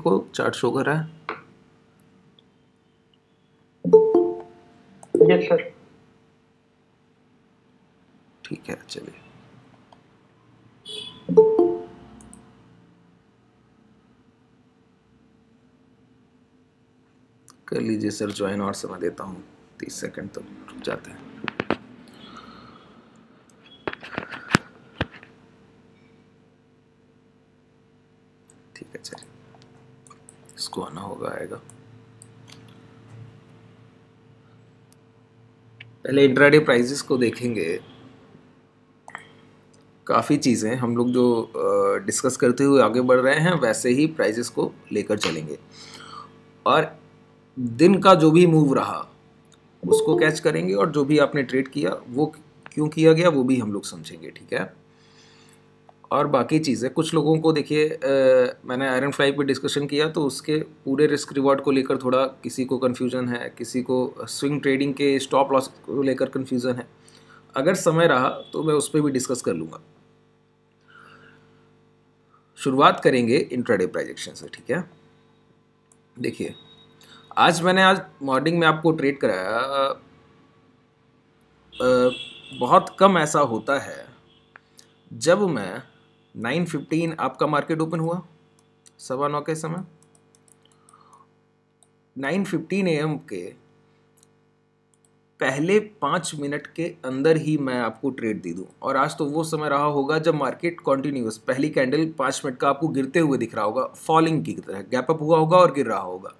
को chart show कर रहा है यस सर ठीक है चलिए कर लीजिए सर ज्वाइन और समय देता हूँ तीस सेकंड तक तो रुक जाते हैं होगा आएगा पहले इंट्राडे प्राइजेस को देखेंगे काफ़ी चीज़ें हम लोग जो डिस्कस करते हुए आगे बढ़ रहे हैं वैसे ही प्राइजेस को लेकर चलेंगे और दिन का जो भी मूव रहा उसको कैच करेंगे और जो भी आपने ट्रेड किया वो क्यों किया गया वो भी हम लोग समझेंगे ठीक है और बाकी चीज़ें कुछ लोगों को देखिए मैंने आयरन फ्लाई पे डिस्कशन किया तो उसके पूरे रिस्क रिवॉर्ड को लेकर थोड़ा किसी को कन्फ्यूजन है किसी को स्विंग ट्रेडिंग के स्टॉप लॉस को लेकर कन्फ्यूज़न है अगर समय रहा तो मैं उस पर भी डिस्कस कर लूँगा शुरुआत करेंगे इंट्राडे प्रोजेक्शन से ठीक है देखिए आज मैंने आज मॉर्निंग में आपको ट्रेड कराया आ, बहुत कम ऐसा होता है जब मैं नाइन फिफ्टीन आपका मार्केट ओपन हुआ सवा नौ के समय नाइन फिफ्टीन एम के पहले पाँच मिनट के अंदर ही मैं आपको ट्रेड दे दूं और आज तो वो समय रहा होगा जब मार्केट कॉन्टिन्यूस पहली कैंडल पाँच मिनट का आपको गिरते हुए दिख रहा होगा फॉलिंग की तरह गैप अप हुआ होगा और गिर रहा होगा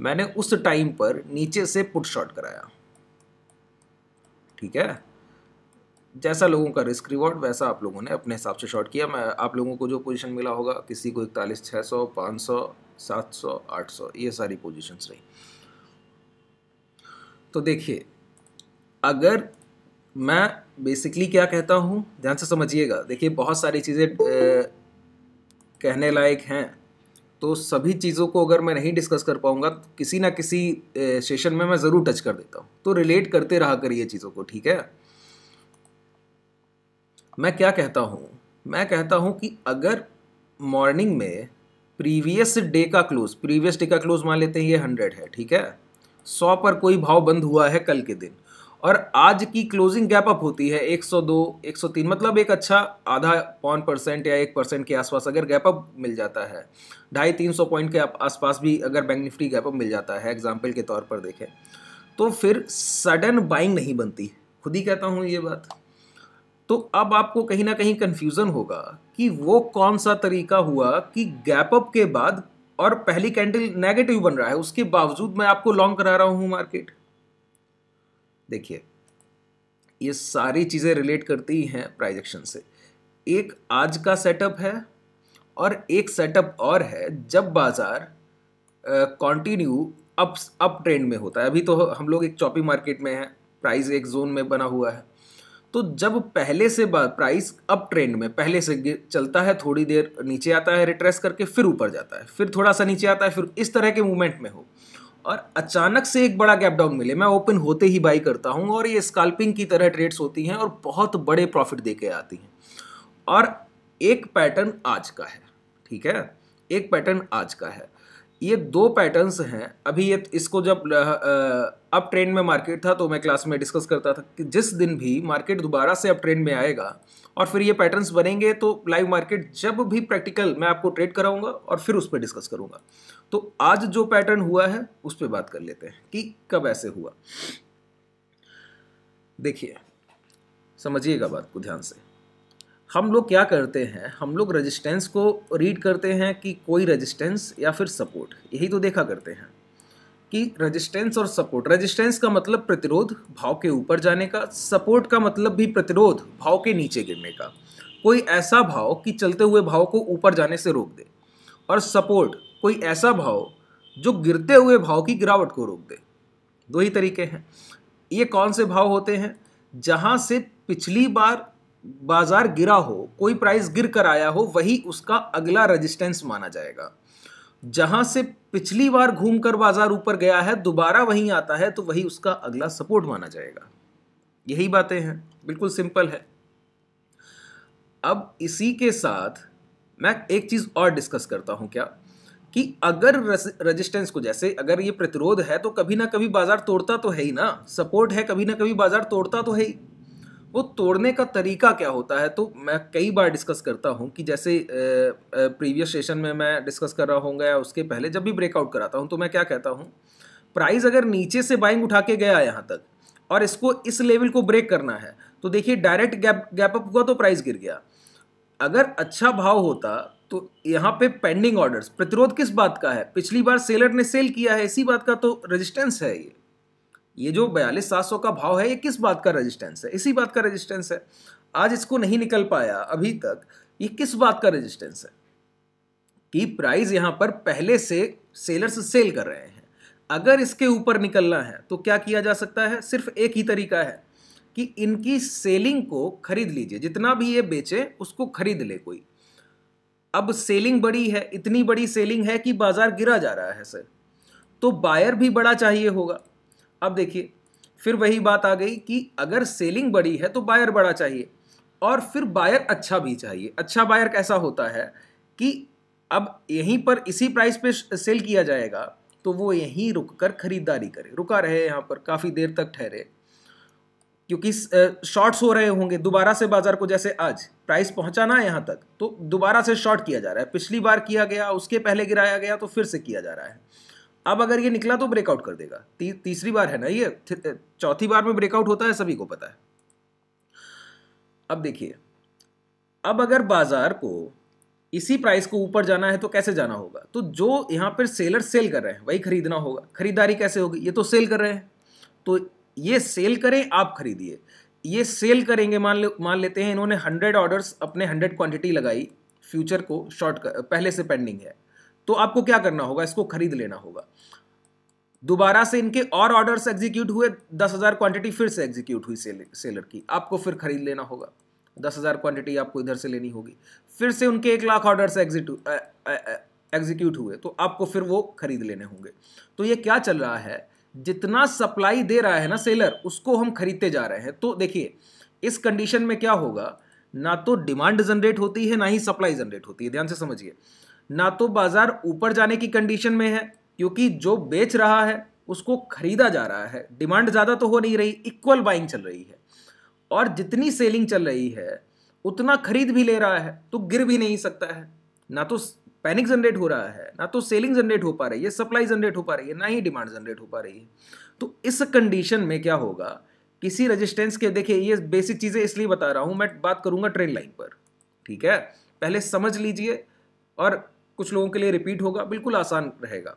मैंने उस टाइम पर नीचे से पुट शॉट कराया ठीक है जैसा लोगों का रिस्क रिवॉर्ड वैसा आप लोगों ने अपने हिसाब से शॉर्ट किया मैं आप लोगों को जो पोजीशन मिला होगा किसी को इकतालीस छः सौ पाँच सौ सात सौ आठ सौ ये सारी पोजीशंस रही तो देखिए अगर मैं बेसिकली क्या कहता हूँ ध्यान से समझिएगा देखिए बहुत सारी चीज़ें कहने लायक हैं तो सभी चीज़ों को अगर मैं नहीं डिस्कस कर पाऊँगा तो किसी ना किसी सेशन में मैं ज़रूर टच कर देता हूँ तो रिलेट करते रहा करिए चीज़ों को ठीक है मैं क्या कहता हूँ मैं कहता हूँ कि अगर मॉर्निंग में प्रीवियस डे का क्लोज प्रीवियस डे का क्लोज मान लेते हैं ये हंड्रेड है ठीक है सौ पर कोई भाव बंद हुआ है कल के दिन और आज की क्लोजिंग गैप अप होती है 102, 103 मतलब एक अच्छा आधा पौन परसेंट या एक परसेंट के आसपास अगर गैप अप मिल जाता है ढाई तीन सौ पॉइंट के आसपास भी अगर बैंक निफ्टी गैप अप मिल जाता है एग्जाम्पल के तौर पर देखें तो फिर सडन बाइंग नहीं बनती खुद ही कहता हूँ ये बात तो अब आपको कहीं ना कहीं कन्फ्यूज़न होगा कि वो कौन सा तरीका हुआ कि गैप अप के बाद और पहली कैंडल नेगेटिव बन रहा है उसके बावजूद मैं आपको लॉन्ग करा रहा हूं मार्केट देखिए ये सारी चीज़ें रिलेट करती हैं प्राइजेक्शन से एक आज का सेटअप है और एक सेटअप और है जब बाज़ार कॉन्टिन्यू अप अप ट्रेंड में होता है अभी तो हम लोग एक चौपी मार्केट में है प्राइस एक जोन में बना हुआ है तो जब पहले से प्राइस अप ट्रेंड में पहले से चलता है थोड़ी देर नीचे आता है रिट्रेस करके फिर ऊपर जाता है फिर थोड़ा सा नीचे आता है फिर इस तरह के मूवमेंट में हो और अचानक से एक बड़ा गैप डाउन मिले मैं ओपन होते ही बाई करता हूँ और ये स्काल्पिंग की तरह ट्रेड्स होती हैं और बहुत बड़े प्रॉफिट दे के आती हैं और एक पैटर्न आज का है ठीक है एक पैटर्न आज का है ये दो पैटर्न्स हैं अभी ये इसको जब अप ट्रेंड में मार्केट था तो मैं क्लास में डिस्कस करता था कि जिस दिन भी मार्केट दोबारा से अप ट्रेंड में आएगा और फिर ये पैटर्न्स बनेंगे तो लाइव मार्केट जब भी प्रैक्टिकल मैं आपको ट्रेड कराऊंगा और फिर उस पर डिस्कस करूंगा तो आज जो पैटर्न हुआ है उस पर बात कर लेते हैं कि कब ऐसे हुआ देखिए समझिएगा बात को ध्यान से हम लोग क्या करते हैं हम लोग रेजिस्टेंस को रीड करते हैं कि कोई रेजिस्टेंस या फिर सपोर्ट यही तो देखा करते हैं कि रेजिस्टेंस और सपोर्ट रेजिस्टेंस का मतलब प्रतिरोध भाव के ऊपर जाने का सपोर्ट का मतलब भी प्रतिरोध भाव के नीचे गिरने का कोई ऐसा भाव कि चलते हुए भाव को ऊपर जाने से रोक दे और सपोर्ट कोई ऐसा भाव जो गिरते हुए भाव की गिरावट को रोक दे दो ही तरीके हैं ये कौन से भाव होते हैं जहाँ से पिछली बार बाजार गिरा हो कोई प्राइस गिर कर आया हो वही उसका अगला रेजिस्टेंस माना जाएगा जहां से पिछली बार घूमकर बाजार ऊपर गया है दोबारा वहीं आता है तो वही उसका अगला सपोर्ट माना जाएगा यही बातें हैं बिल्कुल सिंपल है अब इसी के साथ मैं एक चीज और डिस्कस करता हूं क्या कि अगर रेजिस्टेंस को जैसे अगर ये प्रतिरोध है तो कभी ना कभी बाजार तोड़ता तो है ही ना सपोर्ट है कभी ना कभी बाजार तोड़ता तो है ही वो तोड़ने का तरीका क्या होता है तो मैं कई बार डिस्कस करता हूँ कि जैसे प्रीवियस सेशन में मैं डिस्कस कर रहा हूँ या उसके पहले जब भी ब्रेकआउट कराता हूँ तो मैं क्या कहता हूँ प्राइस अगर नीचे से बाइंग उठा के गया यहाँ तक और इसको इस लेवल को ब्रेक करना है तो देखिए डायरेक्ट गैप गैप अप हुआ तो प्राइस गिर गया अगर अच्छा भाव होता तो यहाँ पे पेंडिंग ऑर्डर्स प्रतिरोध किस बात का है पिछली बार सेलर ने सेल किया है इसी बात का तो रेजिस्टेंस है ये ये जो बयालीस सात सौ का भाव है ये किस बात का रेजिस्टेंस है इसी बात का रेजिस्टेंस है आज इसको नहीं निकल पाया अभी तक ये किस बात का रेजिस्टेंस है कि प्राइस यहां पर पहले से सेलर्स सेल कर रहे हैं अगर इसके ऊपर निकलना है तो क्या किया जा सकता है सिर्फ एक ही तरीका है कि इनकी सेलिंग को खरीद लीजिए जितना भी ये बेचे उसको खरीद ले कोई अब सेलिंग बड़ी है इतनी बड़ी सेलिंग है कि बाजार गिरा जा रहा है सर तो बायर भी बड़ा चाहिए होगा अब देखिए फिर वही बात आ गई कि अगर सेलिंग बड़ी है तो बायर बड़ा चाहिए और फिर बायर अच्छा भी चाहिए अच्छा बायर कैसा होता है कि अब यहीं पर इसी प्राइस पे सेल किया जाएगा तो वो यहीं रुक कर खरीदारी करे रुका रहे यहाँ पर काफ़ी देर तक ठहरे क्योंकि शॉर्ट्स हो रहे होंगे दोबारा से बाजार को जैसे आज प्राइस पहुंचाना है यहाँ तक तो दोबारा से शॉर्ट किया जा रहा है पिछली बार किया गया उसके पहले गिराया गया तो फिर से किया जा रहा है अब अगर ये निकला तो ब्रेकआउट कर देगा ती, तीसरी बार है ना ये चौथी बार में ब्रेकआउट होता है सभी को पता है अब देखिए अब अगर बाजार को इसी प्राइस को ऊपर जाना है तो कैसे जाना होगा तो जो यहाँ पर सेलर सेल कर रहे हैं वही खरीदना होगा खरीदारी कैसे होगी ये तो सेल कर रहे हैं तो ये सेल करें आप खरीदिए ये सेल करेंगे मान ले मान लेते हैं इन्होंने हंड्रेड ऑर्डर्स अपने हंड्रेड क्वांटिटी लगाई फ्यूचर को शॉर्ट पहले से पेंडिंग है तो आपको क्या करना होगा इसको खरीद लेना होगा दोबारा से इनके और ऑर्डर्स एग्जीक्यूट हुए दस हज़ार क्वांटिटी फिर से एग्जीक्यूट हुई सेलर की आपको फिर खरीद लेना होगा दस हज़ार क्वांटिटी आपको इधर से लेनी होगी फिर से उनके एक लाख ऑर्डर एग्जीक्यूट हुए तो आपको फिर वो खरीद लेने होंगे तो ये क्या चल रहा है जितना सप्लाई दे रहा है ना सेलर उसको हम खरीदते जा रहे हैं तो देखिए इस कंडीशन में क्या होगा ना तो डिमांड जनरेट होती है ना ही सप्लाई जनरेट होती है ध्यान से समझिए ना तो बाज़ार ऊपर जाने की कंडीशन में है क्योंकि जो बेच रहा है उसको खरीदा जा रहा है डिमांड ज़्यादा तो हो नहीं रही इक्वल बाइंग चल रही है और जितनी सेलिंग चल रही है उतना खरीद भी ले रहा है तो गिर भी नहीं सकता है ना तो पैनिक जनरेट हो रहा है ना तो सेलिंग जनरेट हो पा रही है सप्लाई जनरेट हो पा रही है ना ही डिमांड जनरेट हो पा रही है तो इस कंडीशन में क्या होगा किसी रेजिस्टेंस के देखिए ये बेसिक चीज़ें इसलिए बता रहा हूं मैं बात करूंगा ट्रेन लाइन पर ठीक है पहले समझ लीजिए और कुछ लोगों के लिए रिपीट होगा बिल्कुल आसान रहेगा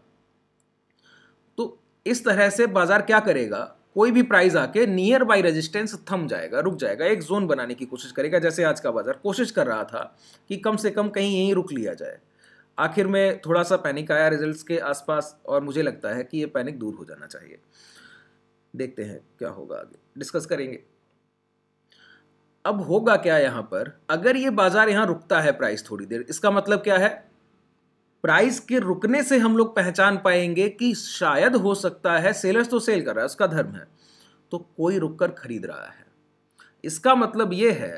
तो इस तरह से बाजार क्या करेगा कोई भी प्राइस आके नियर बाई रेजिस्टेंस थम जाएगा रुक जाएगा एक जोन बनाने की कोशिश करेगा जैसे आज का बाजार कोशिश कर रहा था कि कम से कम कहीं यहीं रुक लिया जाए आखिर में थोड़ा सा पैनिक आया रिजल्ट्स के आसपास और मुझे लगता है कि ये पैनिक दूर हो जाना चाहिए देखते हैं क्या होगा आगे डिस्कस करेंगे अब होगा क्या यहाँ पर अगर ये बाजार यहाँ रुकता है प्राइस थोड़ी देर इसका मतलब क्या है प्राइस के रुकने से हम लोग पहचान पाएंगे कि शायद हो सकता है सेलर्स तो सेल कर रहा है उसका धर्म है तो कोई रुक कर खरीद रहा है इसका मतलब ये है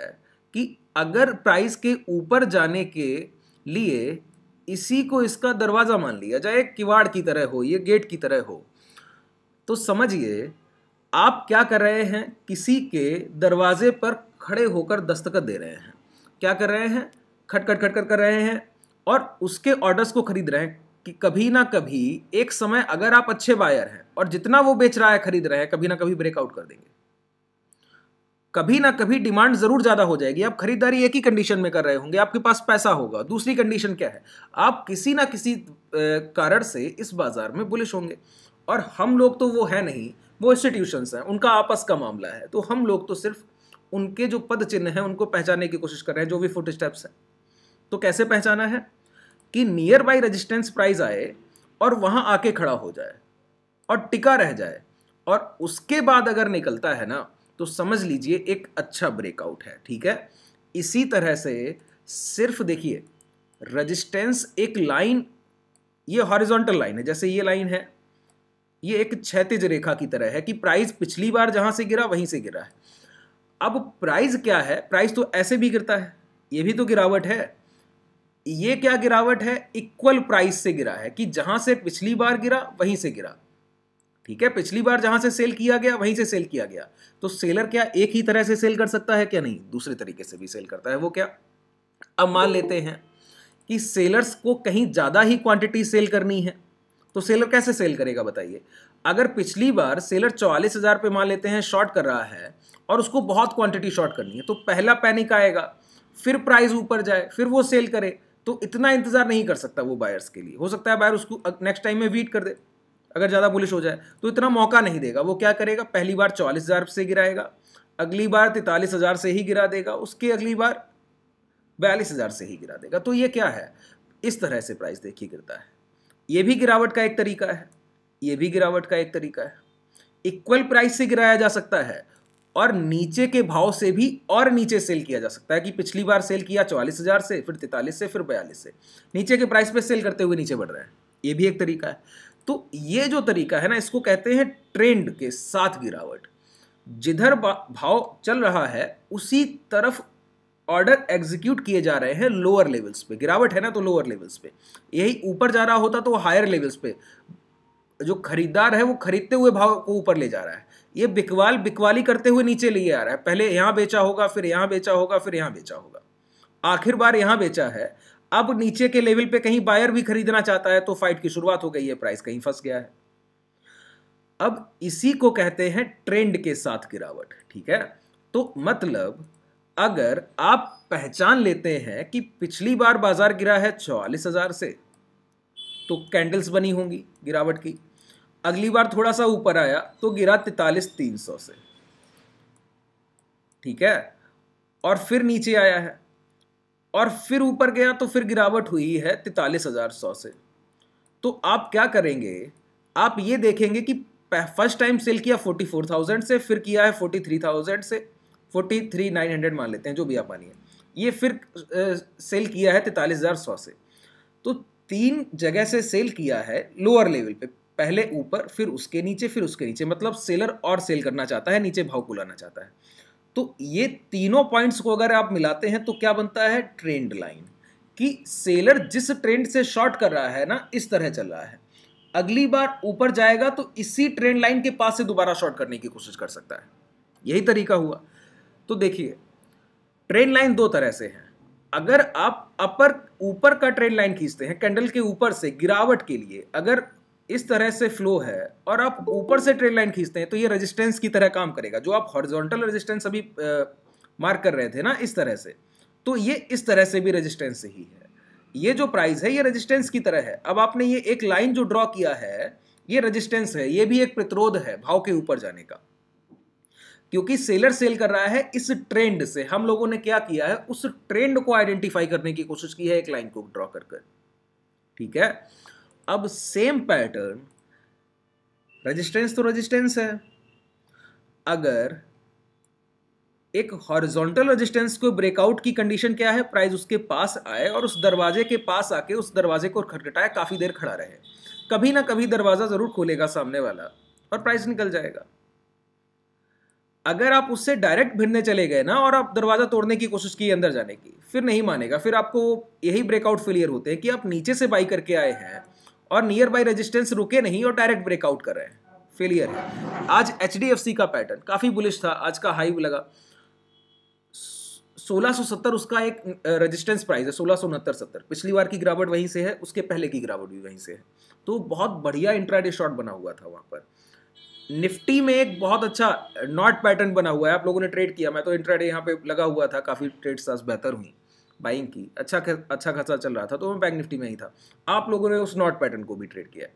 कि अगर प्राइस के ऊपर जाने के लिए इसी को इसका दरवाज़ा मान लिया जाए किवाड़ की तरह हो ये गेट की तरह हो तो समझिए आप क्या कर रहे हैं किसी के दरवाजे पर खड़े होकर दस्तखत दे रहे हैं क्या कर रहे हैं खटखट खटखट कर रहे हैं और उसके ऑर्डर्स को खरीद रहे हैं कि कभी ना कभी एक समय अगर आप अच्छे बायर हैं और जितना वो बेच रहा है खरीद रहे हैं कभी ना कभी ब्रेकआउट कर देंगे कभी ना कभी डिमांड जरूर ज्यादा हो जाएगी आप खरीदारी एक ही कंडीशन में कर रहे होंगे आपके पास पैसा होगा दूसरी कंडीशन क्या है आप किसी ना किसी कारण से इस बाजार में बुलिश होंगे और हम लोग तो वो है नहीं वो इंस्टीट्यूशन हैं उनका आपस का मामला है तो हम लोग तो सिर्फ उनके जो पद चिन्ह हैं उनको पहचानने की कोशिश कर रहे हैं जो भी फुट स्टेप्स हैं तो कैसे पहचाना है कि नियर बाई रजिस्टेंस प्राइस आए और वहां आके खड़ा हो जाए और टिका रह जाए और उसके बाद अगर निकलता है ना तो समझ लीजिए एक अच्छा ब्रेकआउट है ठीक है इसी तरह से सिर्फ देखिए रजिस्टेंस एक लाइन ये हॉरिजॉन्टल लाइन है जैसे ये लाइन है ये एक क्षैतिज रेखा की तरह है कि प्राइस पिछली बार जहां से गिरा वहीं से गिरा है अब प्राइस क्या है प्राइस तो ऐसे भी गिरता है ये भी तो गिरावट है ये क्या गिरावट है इक्वल प्राइस से गिरा है कि जहां से पिछली बार गिरा वहीं से गिरा ठीक है पिछली बार जहां से सेल किया गया वहीं से सेल किया गया तो सेलर क्या एक ही तरह से सेल कर सकता है क्या नहीं दूसरे तरीके से भी सेल करता है वो क्या अब मान लेते हैं कि सेलर्स को कहीं ज़्यादा ही क्वांटिटी सेल करनी है तो सेलर कैसे सेल करेगा बताइए अगर पिछली बार सेलर चौवालीस हज़ार पे मान लेते हैं शॉर्ट कर रहा है और उसको बहुत क्वांटिटी शॉर्ट करनी है तो पहला पैनिक आएगा फिर प्राइस ऊपर जाए फिर वो सेल करे तो इतना इंतजार नहीं कर सकता वो बायर्स के लिए हो सकता है बायर उसको नेक्स्ट टाइम में वीट कर दे अगर ज़्यादा बुलिश हो जाए तो इतना मौका नहीं देगा वो क्या करेगा पहली बार चालीस हज़ार से गिराएगा अगली बार तैतालीस हज़ार से ही गिरा देगा उसके अगली बार बयालीस हज़ार से ही गिरा देगा तो ये क्या है इस तरह से प्राइस देखिए गिरता है ये भी गिरावट का एक तरीका है ये भी गिरावट का एक तरीका है इक्वल प्राइस से गिराया जा सकता है और नीचे के भाव से भी और नीचे सेल किया जा सकता है कि पिछली बार सेल किया चौवालीस हज़ार से फिर तैंतालीस से फिर बयालीस से नीचे के प्राइस पे सेल करते हुए नीचे बढ़ रहा है ये भी एक तरीका है तो ये जो तरीका है ना इसको कहते हैं ट्रेंड के साथ गिरावट जिधर भाव चल रहा है उसी तरफ ऑर्डर एग्जीक्यूट किए जा रहे हैं लोअर लेवल्स पे गिरावट है ना तो लोअर लेवल्स पे यही ऊपर जा रहा होता तो हायर लेवल्स पे जो खरीदार है वो खरीदते हुए भाव को ऊपर ले जा रहा है ये बिकवाल बिकवाली करते हुए नीचे लिए आ रहा है पहले यहां बेचा होगा फिर यहां बेचा होगा फिर यहां बेचा होगा आखिर बार यहां बेचा है अब नीचे के लेवल पे कहीं बायर भी खरीदना चाहता है तो फाइट की शुरुआत हो गई है प्राइस कहीं फंस गया है अब इसी को कहते हैं ट्रेंड के साथ गिरावट ठीक है तो मतलब अगर आप पहचान लेते हैं कि पिछली बार बाजार गिरा है चौवालीस हजार से तो कैंडल्स बनी होंगी गिरावट की अगली बार थोड़ा सा ऊपर आया तो गिरा तैतालीस तीन सौ से ठीक है और फिर नीचे आया है और फिर ऊपर गया तो फिर गिरावट हुई है तैतालीस हजार सौ से तो आप क्या करेंगे आप ये देखेंगे कि फर्स्ट टाइम सेल किया फोर्टी फोर थाउजेंड से फिर किया है फोर्टी थ्री थाउजेंड से फोर्टी थ्री नाइन हंड्रेड मान लेते हैं जो भी आप मानिए ये फिर सेल किया है तैतालीस हजार सौ से तो तीन जगह से सेल किया है लोअर लेवल पे पहले ऊपर फिर उसके नीचे फिर उसके नीचे मतलब सेलर और सेल करना चाहता है नीचे भाव को लाना चाहता है तो ये तीनों पॉइंट्स को अगर आप मिलाते हैं तो क्या बनता है ट्रेंड लाइन कि सेलर जिस ट्रेंड से शॉर्ट कर रहा है ना इस तरह चल रहा है अगली बार ऊपर जाएगा तो इसी ट्रेंड लाइन के पास से दोबारा शॉर्ट करने की कोशिश कर सकता है यही तरीका हुआ तो देखिए ट्रेंड लाइन दो तरह से है अगर आप अपर ऊपर का ट्रेंड लाइन खींचते हैं कैंडल के ऊपर से गिरावट के लिए अगर इस तरह से फ्लो है और आप ऊपर से ट्रेड लाइन खींचते हैं तो ये रेजिस्टेंस की तरह काम करेगा जो आप हॉरिजॉन्टल रेजिस्टेंस अभी मार्क कर रहे थे ना इस तरह से तो ये इस तरह से भी रेजिस्टेंस ही है ये जो प्राइस है ये रेजिस्टेंस की तरह है अब आपने ये एक लाइन जो ड्रॉ किया है ये रेजिस्टेंस है ये भी एक प्रतिरोध है भाव के ऊपर जाने का क्योंकि सेलर सेल कर रहा है इस ट्रेंड से हम लोगों ने क्या किया है उस ट्रेंड को आइडेंटिफाई करने की कोशिश की है एक लाइन को ड्रॉ कर ठीक है अब सेम पैटर्न रेजिस्टेंस तो रेजिस्टेंस है अगर एक हॉरिजॉन्टल रेजिस्टेंस को ब्रेकआउट की कंडीशन क्या है प्राइस उसके पास आए और उस दरवाजे के पास आके उस दरवाजे को खटखटाए काफ़ी देर खड़ा रहे कभी ना कभी दरवाज़ा ज़रूर खोलेगा सामने वाला और प्राइस निकल जाएगा अगर आप उससे डायरेक्ट भिड़ने चले गए ना और आप दरवाज़ा तोड़ने की कोशिश की अंदर जाने की फिर नहीं मानेगा फिर आपको यही ब्रेकआउट फेलियर होते हैं कि आप नीचे से बाई करके आए हैं और नियर बाई रेजिस्टेंस रुके नहीं और डायरेक्ट ब्रेकआउट कर रहे हैं फेलियर है आज एच का पैटर्न काफ़ी बुलिश था आज का हाई लगा 1670 उसका एक रेजिस्टेंस प्राइस है सोलह सौ सत्तर पिछली बार की गिरावट वहीं से है उसके पहले की गिरावट भी वहीं से है तो बहुत बढ़िया इंट्राडे शॉट बना हुआ था वहाँ पर निफ्टी में एक बहुत अच्छा नॉट पैटर्न बना हुआ है आप लोगों ने ट्रेड किया मैं तो इंट्राडे यहाँ पे लगा हुआ था काफ़ी ट्रेड साज बेहतर हुई बाइंग की अच्छा अच्छा खासा चल रहा था तो मैं बैंक निफ्टी में ही था आप लोगों ने उस नॉट पैटर्न को भी ट्रेड किया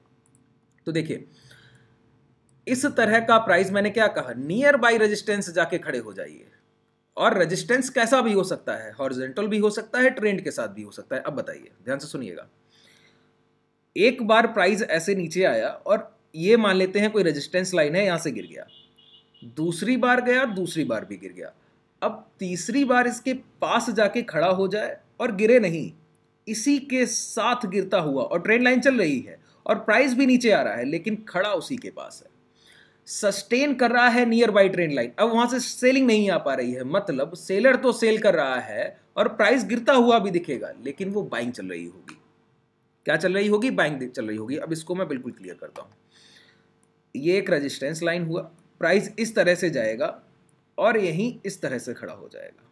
तो देखिए इस तरह का प्राइस मैंने क्या कहा नियर बाई रेजिस्टेंस जाके खड़े हो जाइए और रेजिस्टेंस कैसा भी हो सकता है हॉरिजेंटल भी हो सकता है ट्रेंड के साथ भी हो सकता है अब बताइए ध्यान से सुनिएगा एक बार प्राइस ऐसे नीचे आया और ये मान लेते हैं कोई रेजिस्टेंस लाइन है यहां से गिर गया दूसरी बार गया दूसरी बार भी गिर गया अब तीसरी बार इसके पास जाके खड़ा हो जाए और गिरे नहीं इसी के साथ गिरता हुआ और ट्रेन लाइन चल रही है और प्राइस भी नीचे आ रहा है लेकिन खड़ा उसी के पास है सस्टेन कर रहा है नियर बाई ट्रेन लाइन अब वहां से सेलिंग नहीं आ पा रही है मतलब सेलर तो सेल कर रहा है और प्राइस गिरता हुआ भी दिखेगा लेकिन वो बाइंग चल रही होगी क्या चल रही होगी बाइंग चल रही होगी अब इसको मैं बिल्कुल क्लियर करता हूँ ये एक रजिस्टेंस लाइन हुआ प्राइस इस तरह से जाएगा और यहीं इस तरह से खड़ा हो जाएगा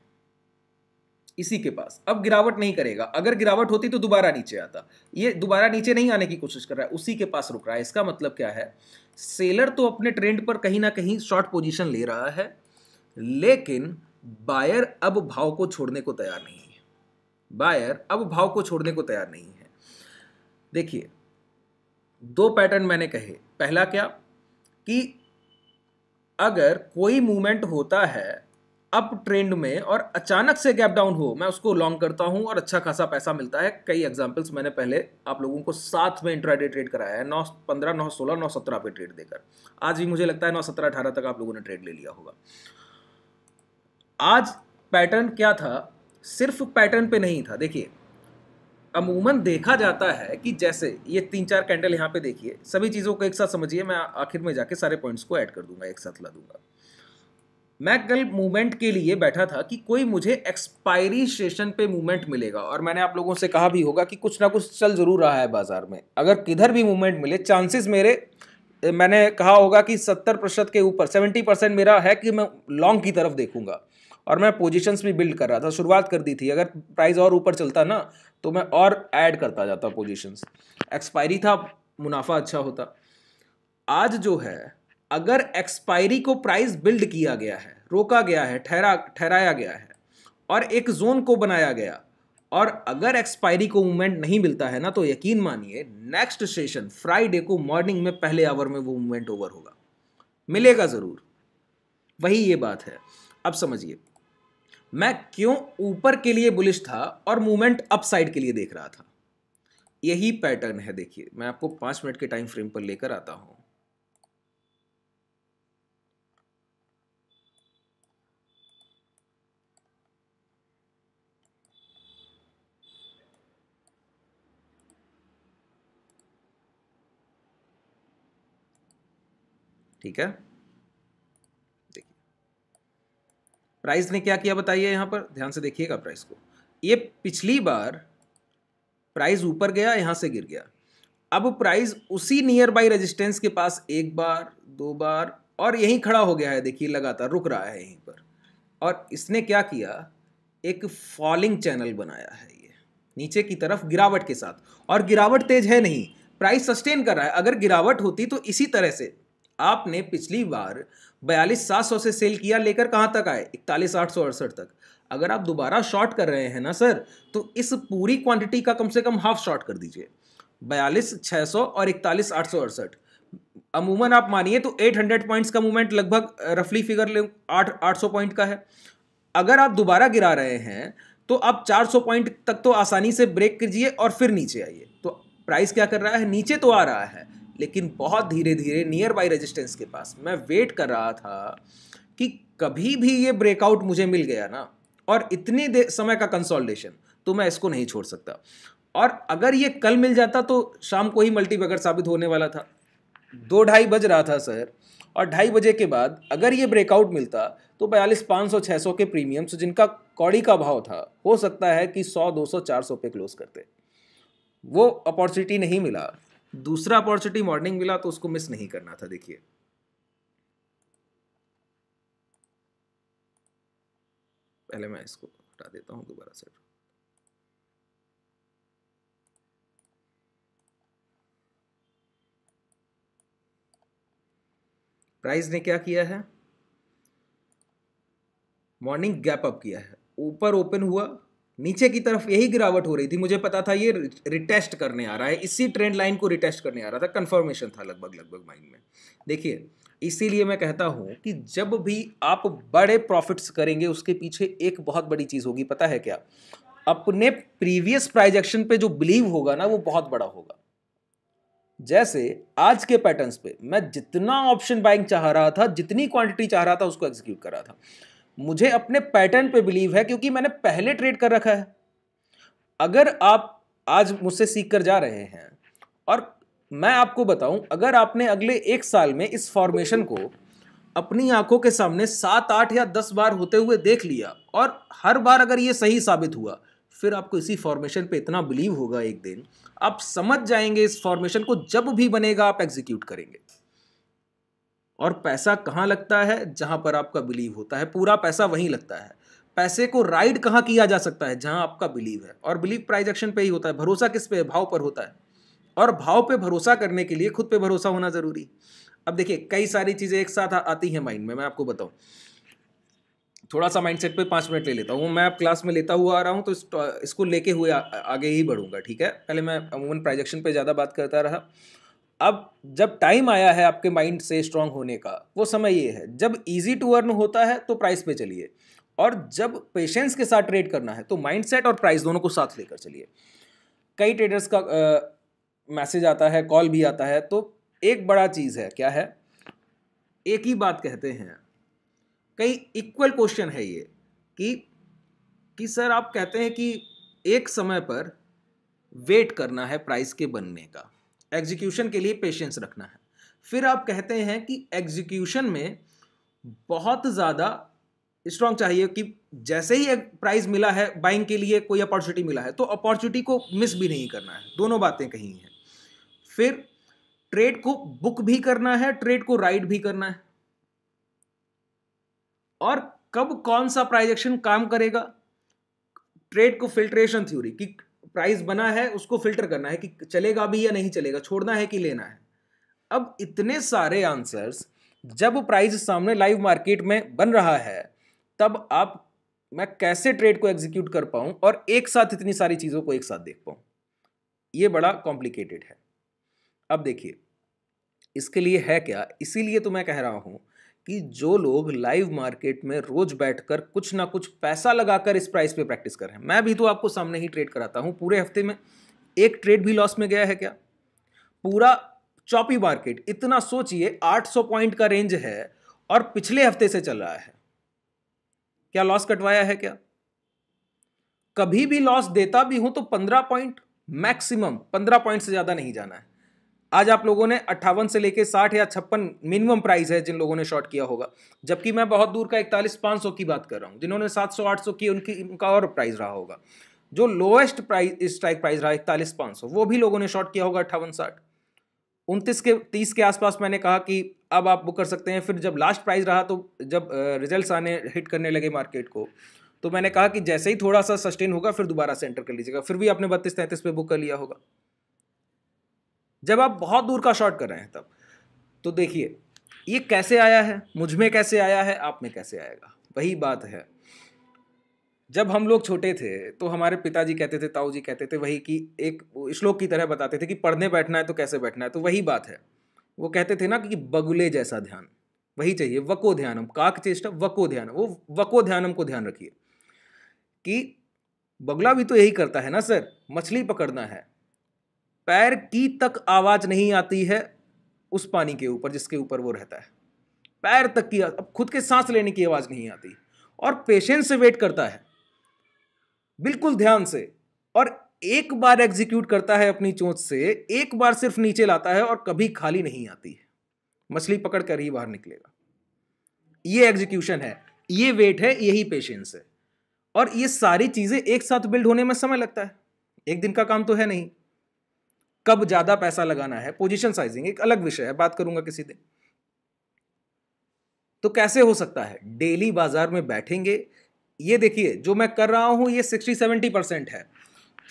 इसी के पास अब गिरावट नहीं करेगा अगर गिरावट होती तो दोबारा नीचे आता ये दोबारा नीचे नहीं आने की कोशिश कर रहा है उसी के पास रुक रहा है इसका मतलब क्या है सेलर तो अपने ट्रेंड पर कहीं ना कहीं शॉर्ट पोजीशन ले रहा है लेकिन बायर अब भाव को छोड़ने को तैयार नहीं है बायर अब भाव को छोड़ने को तैयार नहीं है देखिए दो पैटर्न मैंने कहे पहला क्या कि अगर कोई मूवमेंट होता है अप ट्रेंड में और अचानक से गैप डाउन हो मैं उसको लॉन्ग करता हूं और अच्छा खासा पैसा मिलता है कई एग्जांपल्स मैंने पहले आप लोगों को साथ में इंट्राडे ट्रेड कराया है नौ पंद्रह नौ सोलह नौ सत्रह पे ट्रेड देकर आज भी मुझे लगता है नौ सत्रह अठारह तक आप लोगों ने ट्रेड ले लिया होगा आज पैटर्न क्या था सिर्फ पैटर्न पे नहीं था देखिए अमूमन देखा जाता है कि जैसे ये तीन चार कैंडल यहाँ पे देखिए सभी चीज़ों को एक साथ समझिए मैं आखिर में जाके सारे पॉइंट्स को ऐड कर दूंगा एक साथ ला दूंगा मैं कल मूवमेंट के लिए बैठा था कि कोई मुझे एक्सपायरी स्टेशन पे मूवमेंट मिलेगा और मैंने आप लोगों से कहा भी होगा कि कुछ ना कुछ चल जरूर रहा है बाजार में अगर किधर भी मूवमेंट मिले चांसेस मेरे मैंने कहा होगा कि सत्तर प्रतिशत के ऊपर सेवेंटी परसेंट मेरा है कि मैं लॉन्ग की तरफ देखूंगा और मैं पोजीशंस भी बिल्ड कर रहा था शुरुआत कर दी थी अगर प्राइस और ऊपर चलता ना तो मैं और ऐड करता जाता पोजीशंस एक्सपायरी था मुनाफा अच्छा होता आज जो है अगर एक्सपायरी को प्राइस बिल्ड किया गया है रोका गया है ठहरा ठहराया गया है और एक जोन को बनाया गया और अगर एक्सपायरी को मूवमेंट नहीं मिलता है ना तो यकीन मानिए नेक्स्ट सेशन फ्राइडे को मॉर्निंग में पहले आवर में वो मूवमेंट ओवर होगा मिलेगा ज़रूर वही ये बात है अब समझिए मैं क्यों ऊपर के लिए बुलिश था और मूवमेंट अपसाइड के लिए देख रहा था यही पैटर्न है देखिए मैं आपको पांच मिनट के टाइम फ्रेम पर लेकर आता हूं ठीक है प्राइस ने क्या किया बताइए यहाँ पर ध्यान से देखिएगा प्राइस को ये पिछली बार प्राइस ऊपर गया यहाँ से गिर गया अब प्राइस उसी नियर बाई रजिस्टेंस के पास एक बार दो बार और यहीं खड़ा हो गया है देखिए लगातार रुक रहा है यहीं पर और इसने क्या किया एक फॉलिंग चैनल बनाया है ये नीचे की तरफ गिरावट के साथ और गिरावट तेज है नहीं प्राइस सस्टेन कर रहा है अगर गिरावट होती तो इसी तरह से आपने पिछली बार बयालीस सात सौ से सेल किया लेकर कहाँ तक आए इकतालीस आठ सौ अड़सठ तक अगर आप दोबारा शॉर्ट कर रहे हैं ना सर तो इस पूरी क्वांटिटी का कम से कम हाफ शॉर्ट कर दीजिए बयालीस छः सौ और इकतालीस आठ सौ अड़सठ अमूमन आप मानिए तो एट हंड्रेड पॉइंट्स का मूवमेंट लगभग रफली फिगर ले आठ आठ सौ पॉइंट का है अगर आप दोबारा गिरा रहे हैं तो आप चार सौ पॉइंट तक तो आसानी से ब्रेक कीजिए और फिर नीचे आइए तो प्राइस क्या कर रहा है नीचे तो आ रहा है लेकिन बहुत धीरे धीरे नियर बाई रेजिस्टेंस के पास मैं वेट कर रहा था कि कभी भी ये ब्रेकआउट मुझे मिल गया ना और इतने देर समय का कंसोलिडेशन तो मैं इसको नहीं छोड़ सकता और अगर ये कल मिल जाता तो शाम को ही मल्टीबैगर साबित होने वाला था दो ढाई बज रहा था सर और ढाई बजे के बाद अगर ये ब्रेकआउट मिलता तो बयालीस पाँच सौ छः सौ के प्रीमियम्स जिनका कौड़ी का भाव था हो सकता है कि सौ दो सौ चार सौ पे क्लोज करते वो अपॉर्चुनिटी नहीं मिला दूसरा अपॉर्चुनिटी मॉर्निंग मिला तो उसको मिस नहीं करना था देखिए पहले मैं इसको हटा देता हूं दोबारा से प्राइस ने क्या किया है मॉर्निंग गैप अप किया है ऊपर ओपन हुआ नीचे की तरफ यही गिरावट हो रही थी मुझे पता था ये रिटेस्ट करने आ रहा है इसी ट्रेंड लाइन को रिटेस्ट करने आ रहा था कंफर्मेशन था लगभग लगभग माइंड में देखिए इसीलिए मैं कहता हूँ कि जब भी आप बड़े प्रॉफिट्स करेंगे उसके पीछे एक बहुत बड़ी चीज़ होगी पता है क्या अपने प्रीवियस प्राइजेक्शन पे जो बिलीव होगा ना वो बहुत बड़ा होगा जैसे आज के पैटर्न्स पे मैं जितना ऑप्शन बाइंग चाह रहा था जितनी क्वांटिटी चाह रहा था उसको एग्जीक्यूट कर रहा था मुझे अपने पैटर्न पे बिलीव है क्योंकि मैंने पहले ट्रेड कर रखा है अगर आप आज मुझसे सीख कर जा रहे हैं और मैं आपको बताऊं अगर आपने अगले एक साल में इस फॉर्मेशन को अपनी आंखों के सामने सात आठ या दस बार होते हुए देख लिया और हर बार अगर ये सही साबित हुआ फिर आपको इसी फॉर्मेशन पे इतना बिलीव होगा एक दिन आप समझ जाएंगे इस फॉर्मेशन को जब भी बनेगा आप एग्जीक्यूट करेंगे और पैसा कहाँ लगता है जहाँ पर आपका बिलीव होता है पूरा पैसा वहीं लगता है पैसे को राइड कहाँ किया जा सकता है जहाँ आपका बिलीव है और बिलीव प्राइजेक्शन पे ही होता है भरोसा किस पे है भाव पर होता है और भाव पे भरोसा करने के लिए खुद पे भरोसा होना जरूरी अब देखिए कई सारी चीज़ें एक साथ आती हैं माइंड में मैं आपको बताऊँ थोड़ा सा माइंडसेट पे पाँच मिनट ले लेता हूँ मैं आप क्लास में लेता हुआ आ रहा हूँ तो इस, इसको लेके हुए आ, आगे ही बढ़ूंगा ठीक है पहले मैं अमूमन प्राइजेक्शन पे ज़्यादा बात करता रहा अब जब टाइम आया है आपके माइंड से स्ट्रांग होने का वो समय ये है जब इजी टू अर्न होता है तो प्राइस पे चलिए और जब पेशेंस के साथ ट्रेड करना है तो माइंडसेट और प्राइस दोनों को साथ लेकर चलिए कई ट्रेडर्स का मैसेज आता है कॉल भी आता है तो एक बड़ा चीज़ है क्या है एक ही बात कहते हैं कई इक्वल क्वेश्चन है ये कि कि सर आप कहते हैं कि एक समय पर वेट करना है प्राइस के बनने का एग्जीक्यूशन के लिए पेशेंस रखना है फिर आप कहते हैं कि एग्जीक्यूशन में बहुत ज़्यादा स्ट्रांग चाहिए कि जैसे ही प्राइज मिला है बाइंग के लिए कोई अपॉर्चुनिटी मिला है तो अपॉर्चुनिटी को मिस भी नहीं करना है दोनों बातें कही हैं फिर ट्रेड को बुक भी करना है ट्रेड को राइड भी करना है और कब कौन सा प्राइजेक्शन काम करेगा ट्रेड को फिल्ट्रेशन थ्योरी कि प्राइस बना है उसको फिल्टर करना है कि चलेगा भी या नहीं चलेगा छोड़ना है कि लेना है अब इतने सारे आंसर्स जब प्राइस सामने लाइव मार्केट में बन रहा है तब आप मैं कैसे ट्रेड को एग्जीक्यूट कर पाऊं और एक साथ इतनी सारी चीज़ों को एक साथ देख पाऊं ये बड़ा कॉम्प्लिकेटेड है अब देखिए इसके लिए है क्या इसीलिए तो मैं कह रहा हूं कि जो लोग लाइव मार्केट में रोज बैठकर कुछ ना कुछ पैसा लगाकर इस प्राइस पे प्रैक्टिस कर रहे हैं मैं भी तो आपको सामने ही ट्रेड कराता हूं पूरे हफ्ते में एक ट्रेड भी लॉस में गया है क्या पूरा चौपी मार्केट इतना सोचिए 800 पॉइंट का रेंज है और पिछले हफ्ते से चल रहा है क्या लॉस कटवाया है क्या कभी भी लॉस देता भी हूं तो 15 पॉइंट मैक्सिमम 15 पॉइंट से ज्यादा नहीं जाना है आज आप लोगों ने अट्ठावन से लेके साठ या छप्पन मिनिमम प्राइस है जिन लोगों ने शॉर्ट किया होगा जबकि मैं बहुत दूर का इकतालीस पाँच सौ की बात कर रहा हूँ जिन्होंने सात सौ आठ सौ की उनकी उनका और प्राइस रहा होगा जो लोएस्ट प्राइस स्ट्राइक प्राइस रहा इकतालीस पाँच सौ वो भी लोगों ने शॉर्ट किया होगा अट्ठावन साठ उनतीस के तीस के आसपास मैंने कहा कि अब आप बुक कर सकते हैं फिर जब लास्ट प्राइस रहा तो जब रिजल्ट आने हिट करने लगे मार्केट को तो मैंने कहा कि जैसे ही थोड़ा सा सस्टेन होगा फिर दोबारा से एंटर कर लीजिएगा फिर भी आपने बत्तीस तैंतीस पे बुक कर लिया होगा जब आप बहुत दूर का शॉट कर रहे हैं तब तो देखिए ये कैसे आया है मुझ में कैसे आया है आप में कैसे आएगा वही बात है जब हम लोग छोटे थे तो हमारे पिताजी कहते थे ताऊ जी कहते थे वही कि एक श्लोक की तरह बताते थे कि पढ़ने बैठना है तो कैसे बैठना है तो वही बात है वो कहते थे ना कि बगुले जैसा ध्यान वही चाहिए वको ध्यानम काक चेष्टा वको ध्यान वो वको ध्यानम को ध्यान रखिए कि बगुला भी तो यही करता है ना सर मछली पकड़ना है पैर की तक आवाज नहीं आती है उस पानी के ऊपर जिसके ऊपर वो रहता है पैर तक की अब खुद के सांस लेने की आवाज नहीं आती और पेशेंस से वेट करता है बिल्कुल ध्यान से और एक बार एग्जीक्यूट करता है अपनी चोंच से एक बार सिर्फ नीचे लाता है और कभी खाली नहीं आती है मछली पकड़ कर ही बाहर निकलेगा ये एग्जीक्यूशन है ये वेट है यही पेशेंस है और ये सारी चीज़ें एक साथ बिल्ड होने में समय लगता है एक दिन का काम तो है नहीं कब ज्यादा पैसा लगाना है पोजीशन साइजिंग एक अलग विषय है बात करूंगा किसी दिन तो कैसे हो सकता है डेली बाजार में बैठेंगे ये देखिए जो मैं कर रहा हूं ये सिक्सटी सेवेंटी परसेंट है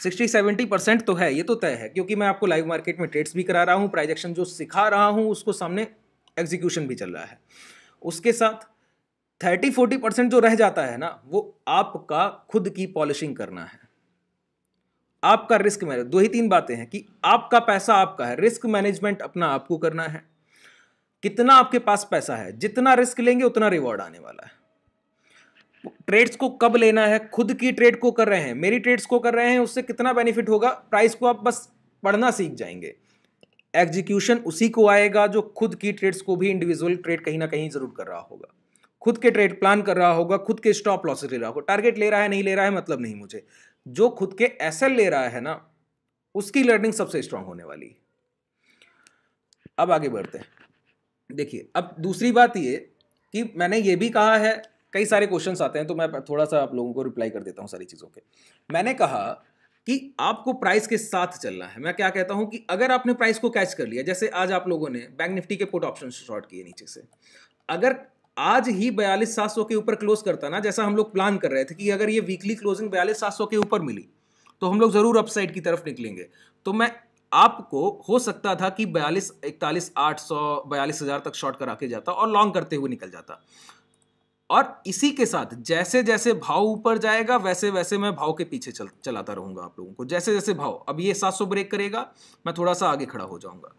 सिक्सटी सेवेंटी परसेंट तो है ये तो तय है क्योंकि मैं आपको लाइव मार्केट में ट्रेड्स भी करा रहा हूँ प्राइजेक्शन जो सिखा रहा हूं उसको सामने एग्जीक्यूशन भी चल रहा है उसके साथ थर्टी फोर्टी परसेंट जो रह जाता है ना वो आपका खुद की पॉलिशिंग करना है आपका रिस्क मैनेज दो ही तीन बातें हैं कि आपका पैसा आपका है रिस्क मैनेजमेंट अपना आपको करना है कितना आपके पास पैसा है जितना रिस्क लेंगे उतना रिवॉर्ड आने वाला है ट्रेड्स को कब लेना है खुद की ट्रेड को कर रहे हैं मेरी ट्रेड्स को कर रहे हैं उससे कितना बेनिफिट होगा प्राइस को आप बस पढ़ना सीख जाएंगे एग्जीक्यूशन उसी को आएगा जो खुद की ट्रेड्स को भी इंडिविजुअल ट्रेड कहीं ना कहीं जरूर कर रहा होगा खुद के ट्रेड प्लान कर रहा होगा खुद के स्टॉप लॉसेस ले रहा होगा टारगेट ले रहा है नहीं ले रहा है मतलब नहीं मुझे जो खुद के एस ले रहा है ना उसकी लर्निंग सबसे स्ट्रांग होने वाली अब आगे बढ़ते हैं देखिए अब दूसरी बात ये कि मैंने ये भी कहा है कई सारे क्वेश्चन आते हैं तो मैं थोड़ा सा आप लोगों को रिप्लाई कर देता हूँ सारी चीज़ों के मैंने कहा कि आपको प्राइस के साथ चलना है मैं क्या कहता हूं कि अगर आपने प्राइस को कैच कर लिया जैसे आज आप लोगों ने बैंक निफ्टी के पुट ऑप्शन शॉर्ट किए नीचे से अगर आज ही बयालीस सात सौ के ऊपर क्लोज करता ना जैसा हम लोग प्लान कर रहे थे कि अगर ये वीकली क्लोजिंग बयालीस सात सौ के ऊपर मिली तो हम लोग ज़रूर अपसाइड की तरफ निकलेंगे तो मैं आपको हो सकता था कि बयालीस इकतालीस आठ सौ बयालीस हज़ार तक शॉर्ट करा के जाता और लॉन्ग करते हुए निकल जाता और इसी के साथ जैसे जैसे भाव ऊपर जाएगा वैसे वैसे मैं भाव के पीछे चल चलाता रहूंगा आप लोगों को जैसे जैसे भाव अब ये सात सौ ब्रेक करेगा मैं थोड़ा सा आगे खड़ा हो जाऊंगा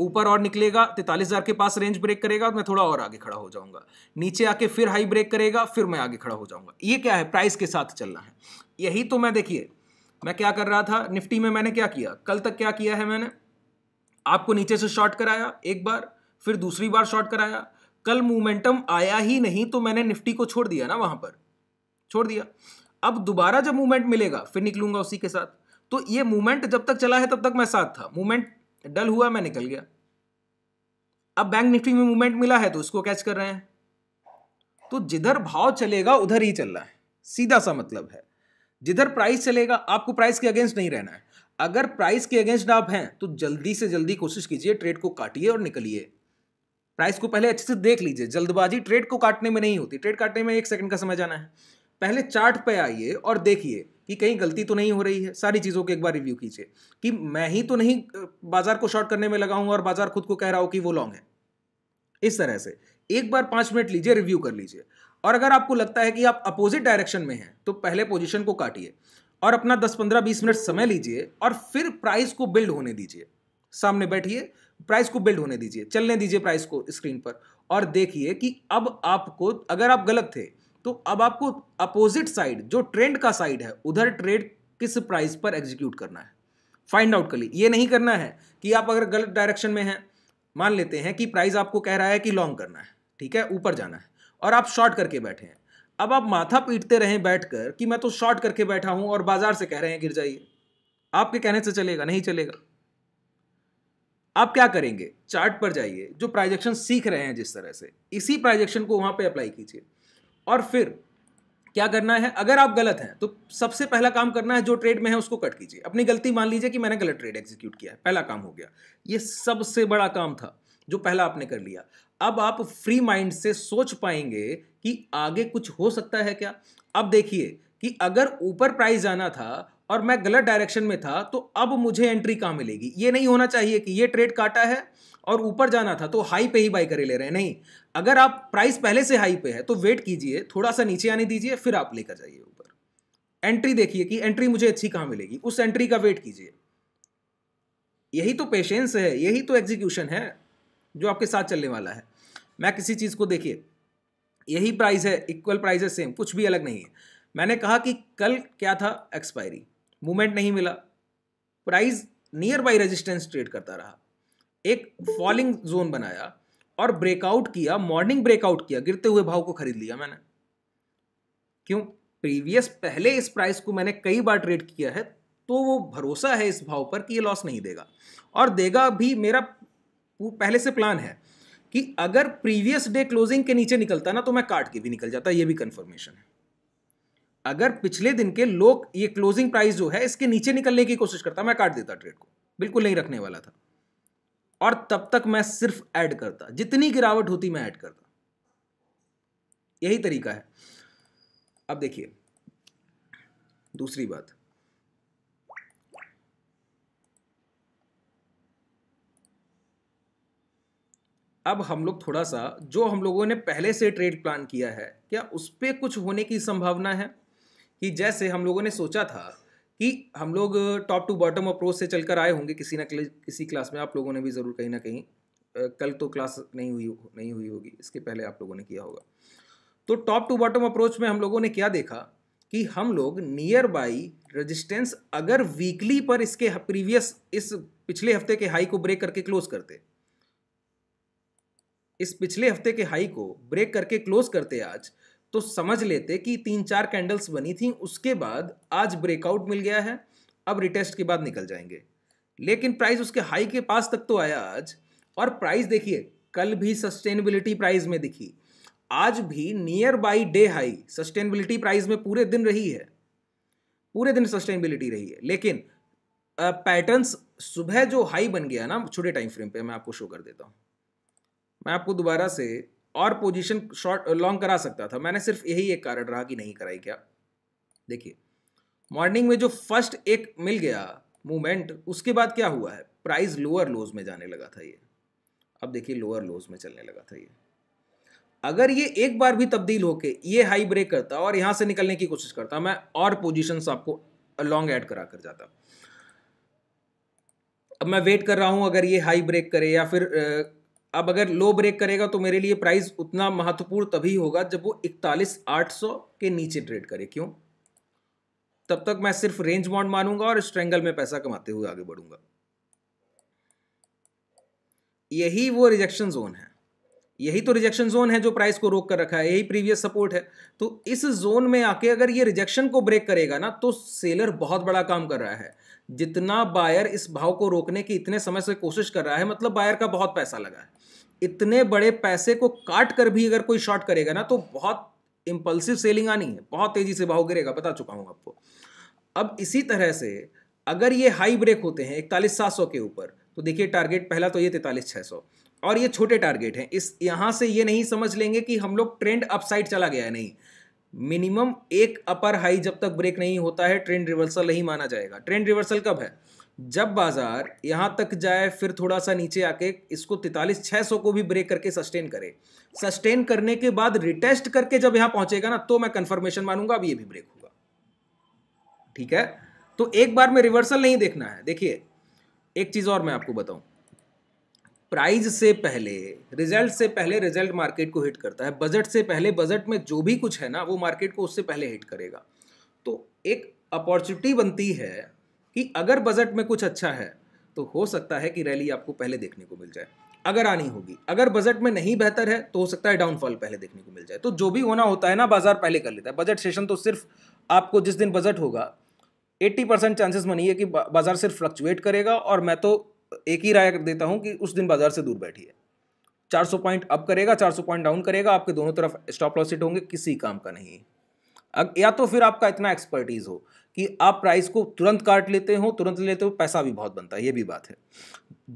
ऊपर और निकलेगा तैतालीस हज़ार के पास रेंज ब्रेक करेगा मैं थोड़ा और आगे खड़ा हो जाऊंगा नीचे आके फिर हाई ब्रेक करेगा फिर मैं आगे खड़ा हो जाऊंगा ये क्या है प्राइस के साथ चलना है यही तो मैं देखिए मैं क्या कर रहा था निफ्टी में मैंने क्या किया कल तक क्या किया है मैंने आपको नीचे से शॉर्ट कराया एक बार फिर दूसरी बार शॉर्ट कराया कल मोमेंटम आया ही नहीं तो मैंने निफ्टी को छोड़ दिया ना वहां पर छोड़ दिया अब दोबारा जब मूवमेंट मिलेगा फिर निकलूंगा उसी के साथ तो ये मूवमेंट जब तक चला है तब तक मैं साथ था मूवमेंट डल हुआ मैं निकल गया अब बैंक निफ्टी में मूवमेंट मिला है तो उसको कैच कर रहे हैं तो जिधर भाव चलेगा उधर ही चलना है सीधा सा मतलब है जिधर प्राइस चलेगा आपको प्राइस के अगेंस्ट नहीं रहना है अगर प्राइस के अगेंस्ट आप हैं तो जल्दी से जल्दी कोशिश कीजिए ट्रेड को काटिए और निकलिए प्राइस को पहले अच्छे से देख लीजिए जल्दबाजी ट्रेड को काटने में नहीं होती ट्रेड काटने में एक सेकंड का समय जाना है पहले चार्ट पे आइए और देखिए कि कहीं गलती तो नहीं हो रही है सारी चीज़ों को एक बार रिव्यू कीजिए कि मैं ही तो नहीं बाजार को शॉर्ट करने में लगा हूँ और बाजार खुद को कह रहा हो कि वो लॉन्ग है इस तरह से एक बार पाँच मिनट लीजिए रिव्यू कर लीजिए और अगर आपको लगता है कि आप अपोजिट डायरेक्शन में हैं तो पहले पोजिशन को काटिए और अपना दस पंद्रह बीस मिनट समय लीजिए और फिर प्राइस को बिल्ड होने दीजिए सामने बैठिए प्राइस को बिल्ड होने दीजिए चलने दीजिए प्राइस को स्क्रीन पर और देखिए कि अब आपको अगर आप गलत थे तो अब आपको अपोजिट साइड जो ट्रेंड का साइड है उधर ट्रेड किस प्राइस पर एग्जीक्यूट करना है फाइंड आउट कर ली ये नहीं करना है कि आप अगर गलत डायरेक्शन में हैं मान लेते हैं कि प्राइस आपको कह रहा है कि लॉन्ग करना है ठीक है ऊपर जाना है और आप शॉर्ट करके बैठे हैं अब आप माथा पीटते रहें बैठकर कि मैं तो शॉर्ट करके बैठा हूं और बाजार से कह रहे हैं गिर जाइए आपके कहने से चलेगा नहीं चलेगा आप क्या करेंगे चार्ट पर जाइए जो प्राइजेक्शन सीख रहे हैं जिस तरह से इसी प्राइजेक्शन को वहां पे अप्लाई कीजिए और फिर क्या करना है अगर आप गलत हैं तो सबसे पहला काम करना है जो ट्रेड में है उसको कट कीजिए अपनी गलती मान लीजिए कि मैंने गलत ट्रेड एग्जीक्यूट किया है पहला काम हो गया ये सबसे बड़ा काम था जो पहला आपने कर लिया अब आप फ्री माइंड से सोच पाएंगे कि आगे कुछ हो सकता है क्या अब देखिए कि अगर ऊपर प्राइस जाना था और मैं गलत डायरेक्शन में था तो अब मुझे एंट्री कहाँ मिलेगी ये नहीं होना चाहिए कि ये ट्रेड काटा है और ऊपर जाना था तो हाई पे ही बाई करे ले रहे हैं नहीं अगर आप प्राइस पहले से हाई पे है तो वेट कीजिए थोड़ा सा नीचे आने दीजिए फिर आप लेकर जाइए ऊपर एंट्री देखिए कि एंट्री मुझे अच्छी कहाँ मिलेगी उस एंट्री का वेट कीजिए यही तो पेशेंस है यही तो एग्जीक्यूशन है जो आपके साथ चलने वाला है मैं किसी चीज़ को देखिए यही प्राइस है इक्वल प्राइस है सेम कुछ भी अलग नहीं है मैंने कहा कि कल क्या था एक्सपायरी मूवमेंट नहीं मिला price nearby resistance trade करता रहा एक फॉलिंग जोन बनाया और ब्रेकआउट किया मॉर्निंग ब्रेकआउट किया गिरते हुए भाव को खरीद लिया मैंने क्यों प्रीवियस पहले इस प्राइस को मैंने कई बार ट्रेड किया है तो वो भरोसा है इस भाव पर कि ये लॉस नहीं देगा और देगा भी मेरा पहले से प्लान है कि अगर प्रीवियस डे क्लोजिंग के नीचे निकलता ना तो मैं काट के भी निकल जाता ये भी कंफर्मेशन है अगर पिछले दिन के लोग ये क्लोजिंग प्राइस जो है इसके नीचे निकलने की कोशिश करता मैं काट देता ट्रेड को बिल्कुल नहीं रखने वाला था और तब तक मैं सिर्फ ऐड करता जितनी गिरावट होती मैं ऐड करता यही तरीका है अब देखिए दूसरी बात अब हम लोग थोड़ा सा जो हम लोगों ने पहले से ट्रेड प्लान किया है क्या उस पर कुछ होने की संभावना है कि जैसे हम लोगों ने सोचा था कि हम लोग टॉप टू बॉटम अप्रोच से चलकर आए होंगे किसी ना किसी क्लास में आप लोगों ने भी ज़रूर कहीं ना कहीं uh, कल तो क्लास नहीं हुई नहीं हुई होगी इसके पहले आप लोगों ने किया होगा तो टॉप टू बॉटम अप्रोच में हम लोगों ने क्या देखा कि हम लोग नियर बाई रजिस्टेंस अगर वीकली पर इसके प्रीवियस इस पिछले हफ्ते के हाई को ब्रेक करके क्लोज करते इस पिछले हफ्ते के हाई को ब्रेक करके क्लोज करते आज तो समझ लेते कि तीन चार कैंडल्स बनी थी उसके बाद आज ब्रेकआउट मिल गया है अब रिटेस्ट के बाद निकल जाएंगे लेकिन प्राइस उसके हाई के पास तक तो आया आज और प्राइस देखिए कल भी सस्टेनेबिलिटी प्राइस में दिखी आज भी nearby day high sustainability price में पूरे दिन रही है पूरे दिन सस्टेनेबिलिटी रही है लेकिन पैटर्न्स uh, सुबह जो हाई बन गया ना छोटे टाइम फ्रेम पे मैं आपको शो कर देता हूँ मैं आपको दोबारा से और पोजीशन शॉर्ट लॉन्ग करा सकता था मैंने सिर्फ यही एक कारण रहा कि नहीं कराई क्या देखिए मॉर्निंग में जो फर्स्ट एक मिल गया मूवमेंट उसके बाद क्या हुआ है प्राइस लोअर लोज में जाने लगा था ये अब देखिए लोअर लोज में चलने लगा था ये अगर ये एक बार भी तब्दील होके ये हाई ब्रेक करता और यहां से निकलने की कोशिश करता मैं और पोजिशन आपको लॉन्ग एड करा कर जाता अब मैं वेट कर रहा हूं अगर ये हाई ब्रेक करे या फिर अब अगर लो ब्रेक करेगा तो मेरे लिए प्राइस उतना महत्वपूर्ण तभी होगा जब वो इकतालीस आठ सौ के नीचे ट्रेड करे क्यों तब तक मैं सिर्फ रेंज बॉन्ड मानूंगा और स्ट्रेंगल में पैसा कमाते हुए आगे बढ़ूंगा यही वो रिजेक्शन जोन है यही तो रिजेक्शन जोन है जो प्राइस को रोक कर रखा है यही प्रीवियस सपोर्ट है तो इस जोन में आके अगर ये रिजेक्शन को ब्रेक करेगा ना तो सेलर बहुत बड़ा काम कर रहा है जितना बायर इस भाव को रोकने की इतने समय से कोशिश कर रहा है मतलब बायर का बहुत पैसा लगा है इतने बड़े पैसे को काट कर भी अगर कोई शॉर्ट करेगा ना तो बहुत इम्पल्सिव सेलिंग आनी है बहुत तेजी से भाव गिरेगा बता चुका हूँ आपको अब इसी तरह से अगर ये हाई ब्रेक होते हैं इकतालीस सात सौ के ऊपर तो देखिए टारगेट पहला तो ये तैतालीस छः सौ और ये छोटे टारगेट हैं इस यहाँ से ये नहीं समझ लेंगे कि हम लोग ट्रेंड अपसाइड चला गया है नहीं मिनिमम एक अपर हाई जब तक ब्रेक नहीं होता है ट्रेंड रिवर्सल नहीं माना जाएगा ट्रेंड रिवर्सल कब है जब बाजार यहां तक जाए फिर थोड़ा सा नीचे आके इसको तैतालीस छह सौ को भी ब्रेक करके सस्टेन करे सस्टेन करने के बाद रिटेस्ट करके जब यहां पहुंचेगा ना तो मैं कंफर्मेशन मानूंगा अब ये भी ब्रेक होगा ठीक है तो एक बार में रिवर्सल नहीं देखना है देखिए एक चीज़ और मैं आपको बताऊं प्राइज से पहले रिजल्ट से पहले रिजल्ट मार्केट को हिट करता है बजट से पहले बजट में जो भी कुछ है ना वो मार्केट को उससे पहले हिट करेगा तो एक अपॉर्चुनिटी बनती है कि अगर बजट में कुछ अच्छा है तो हो सकता है कि रैली आपको पहले देखने को मिल जाए अगर आनी होगी अगर बजट में नहीं बेहतर है तो हो सकता है डाउनफॉल पहले देखने को मिल जाए तो जो भी होना होता है ना बाजार पहले कर लेता है बजट सेशन तो सिर्फ आपको जिस दिन बजट होगा 80 परसेंट चांसेस है कि बाजार सिर्फ फ्लक्चुएट करेगा और मैं तो एक ही राय देता हूँ कि उस दिन बाजार से दूर बैठिए 400 पॉइंट अप करेगा 400 पॉइंट डाउन करेगा आपके दोनों तरफ स्टॉप लॉस होंगे किसी काम का नहीं अग, या तो फिर आपका इतना एक्सपर्टीज़ हो कि आप प्राइस को तुरंत काट लेते हो तुरंत लेते हो पैसा भी बहुत बनता है ये भी बात है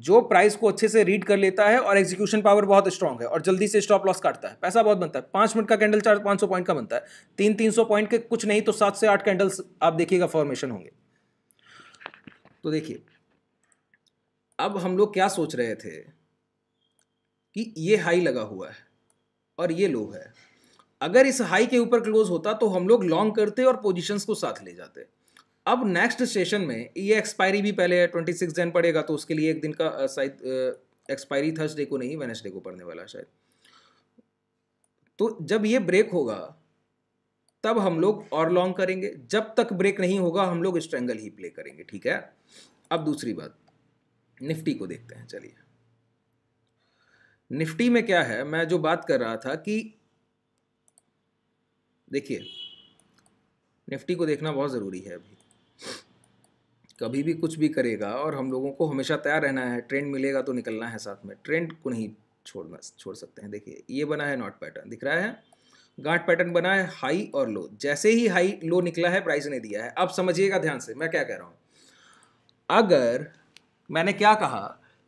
जो प्राइस को अच्छे से रीड कर लेता है और एग्जीक्यूशन पावर बहुत स्ट्रांग है और जल्दी से स्टॉप लॉस काटता है पैसा बहुत बनता है पाँच मिनट का कैंडल चार पाँच सौ पॉइंट का बनता है तीन तीन सौ पॉइंट के कुछ नहीं तो सात से आठ कैंडल्स आप देखिएगा फॉर्मेशन होंगे तो देखिए अब हम लोग क्या सोच रहे थे कि ये हाई लगा हुआ है और ये लो है अगर इस हाई के ऊपर क्लोज होता तो हम लोग लॉन्ग करते और पोजीशंस को साथ ले जाते अब नेक्स्ट सेशन में ये एक्सपायरी भी पहले ट्वेंटी सिक्स जन पड़ेगा तो उसके लिए एक दिन का शायद एक्सपायरी थर्सडे को नहीं वेनेसडे को पड़ने वाला शायद तो जब ये ब्रेक होगा तब हम लोग और लॉन्ग करेंगे जब तक ब्रेक नहीं होगा हम लोग स्ट्रेंगल ही प्ले करेंगे ठीक है अब दूसरी बात निफ्टी को देखते हैं चलिए निफ्टी में क्या है मैं जो बात कर रहा था कि देखिए निफ्टी को देखना बहुत ज़रूरी है अभी कभी भी कुछ भी करेगा और हम लोगों को हमेशा तैयार रहना है ट्रेंड मिलेगा तो निकलना है साथ में ट्रेंड को नहीं छोड़ना छोड़ सकते हैं देखिए ये बना है नॉट पैटर्न दिख रहा है गांठ पैटर्न बना है हाई और लो जैसे ही हाई लो निकला है प्राइस ने दिया है अब समझिएगा ध्यान से मैं क्या कह रहा हूँ अगर मैंने क्या कहा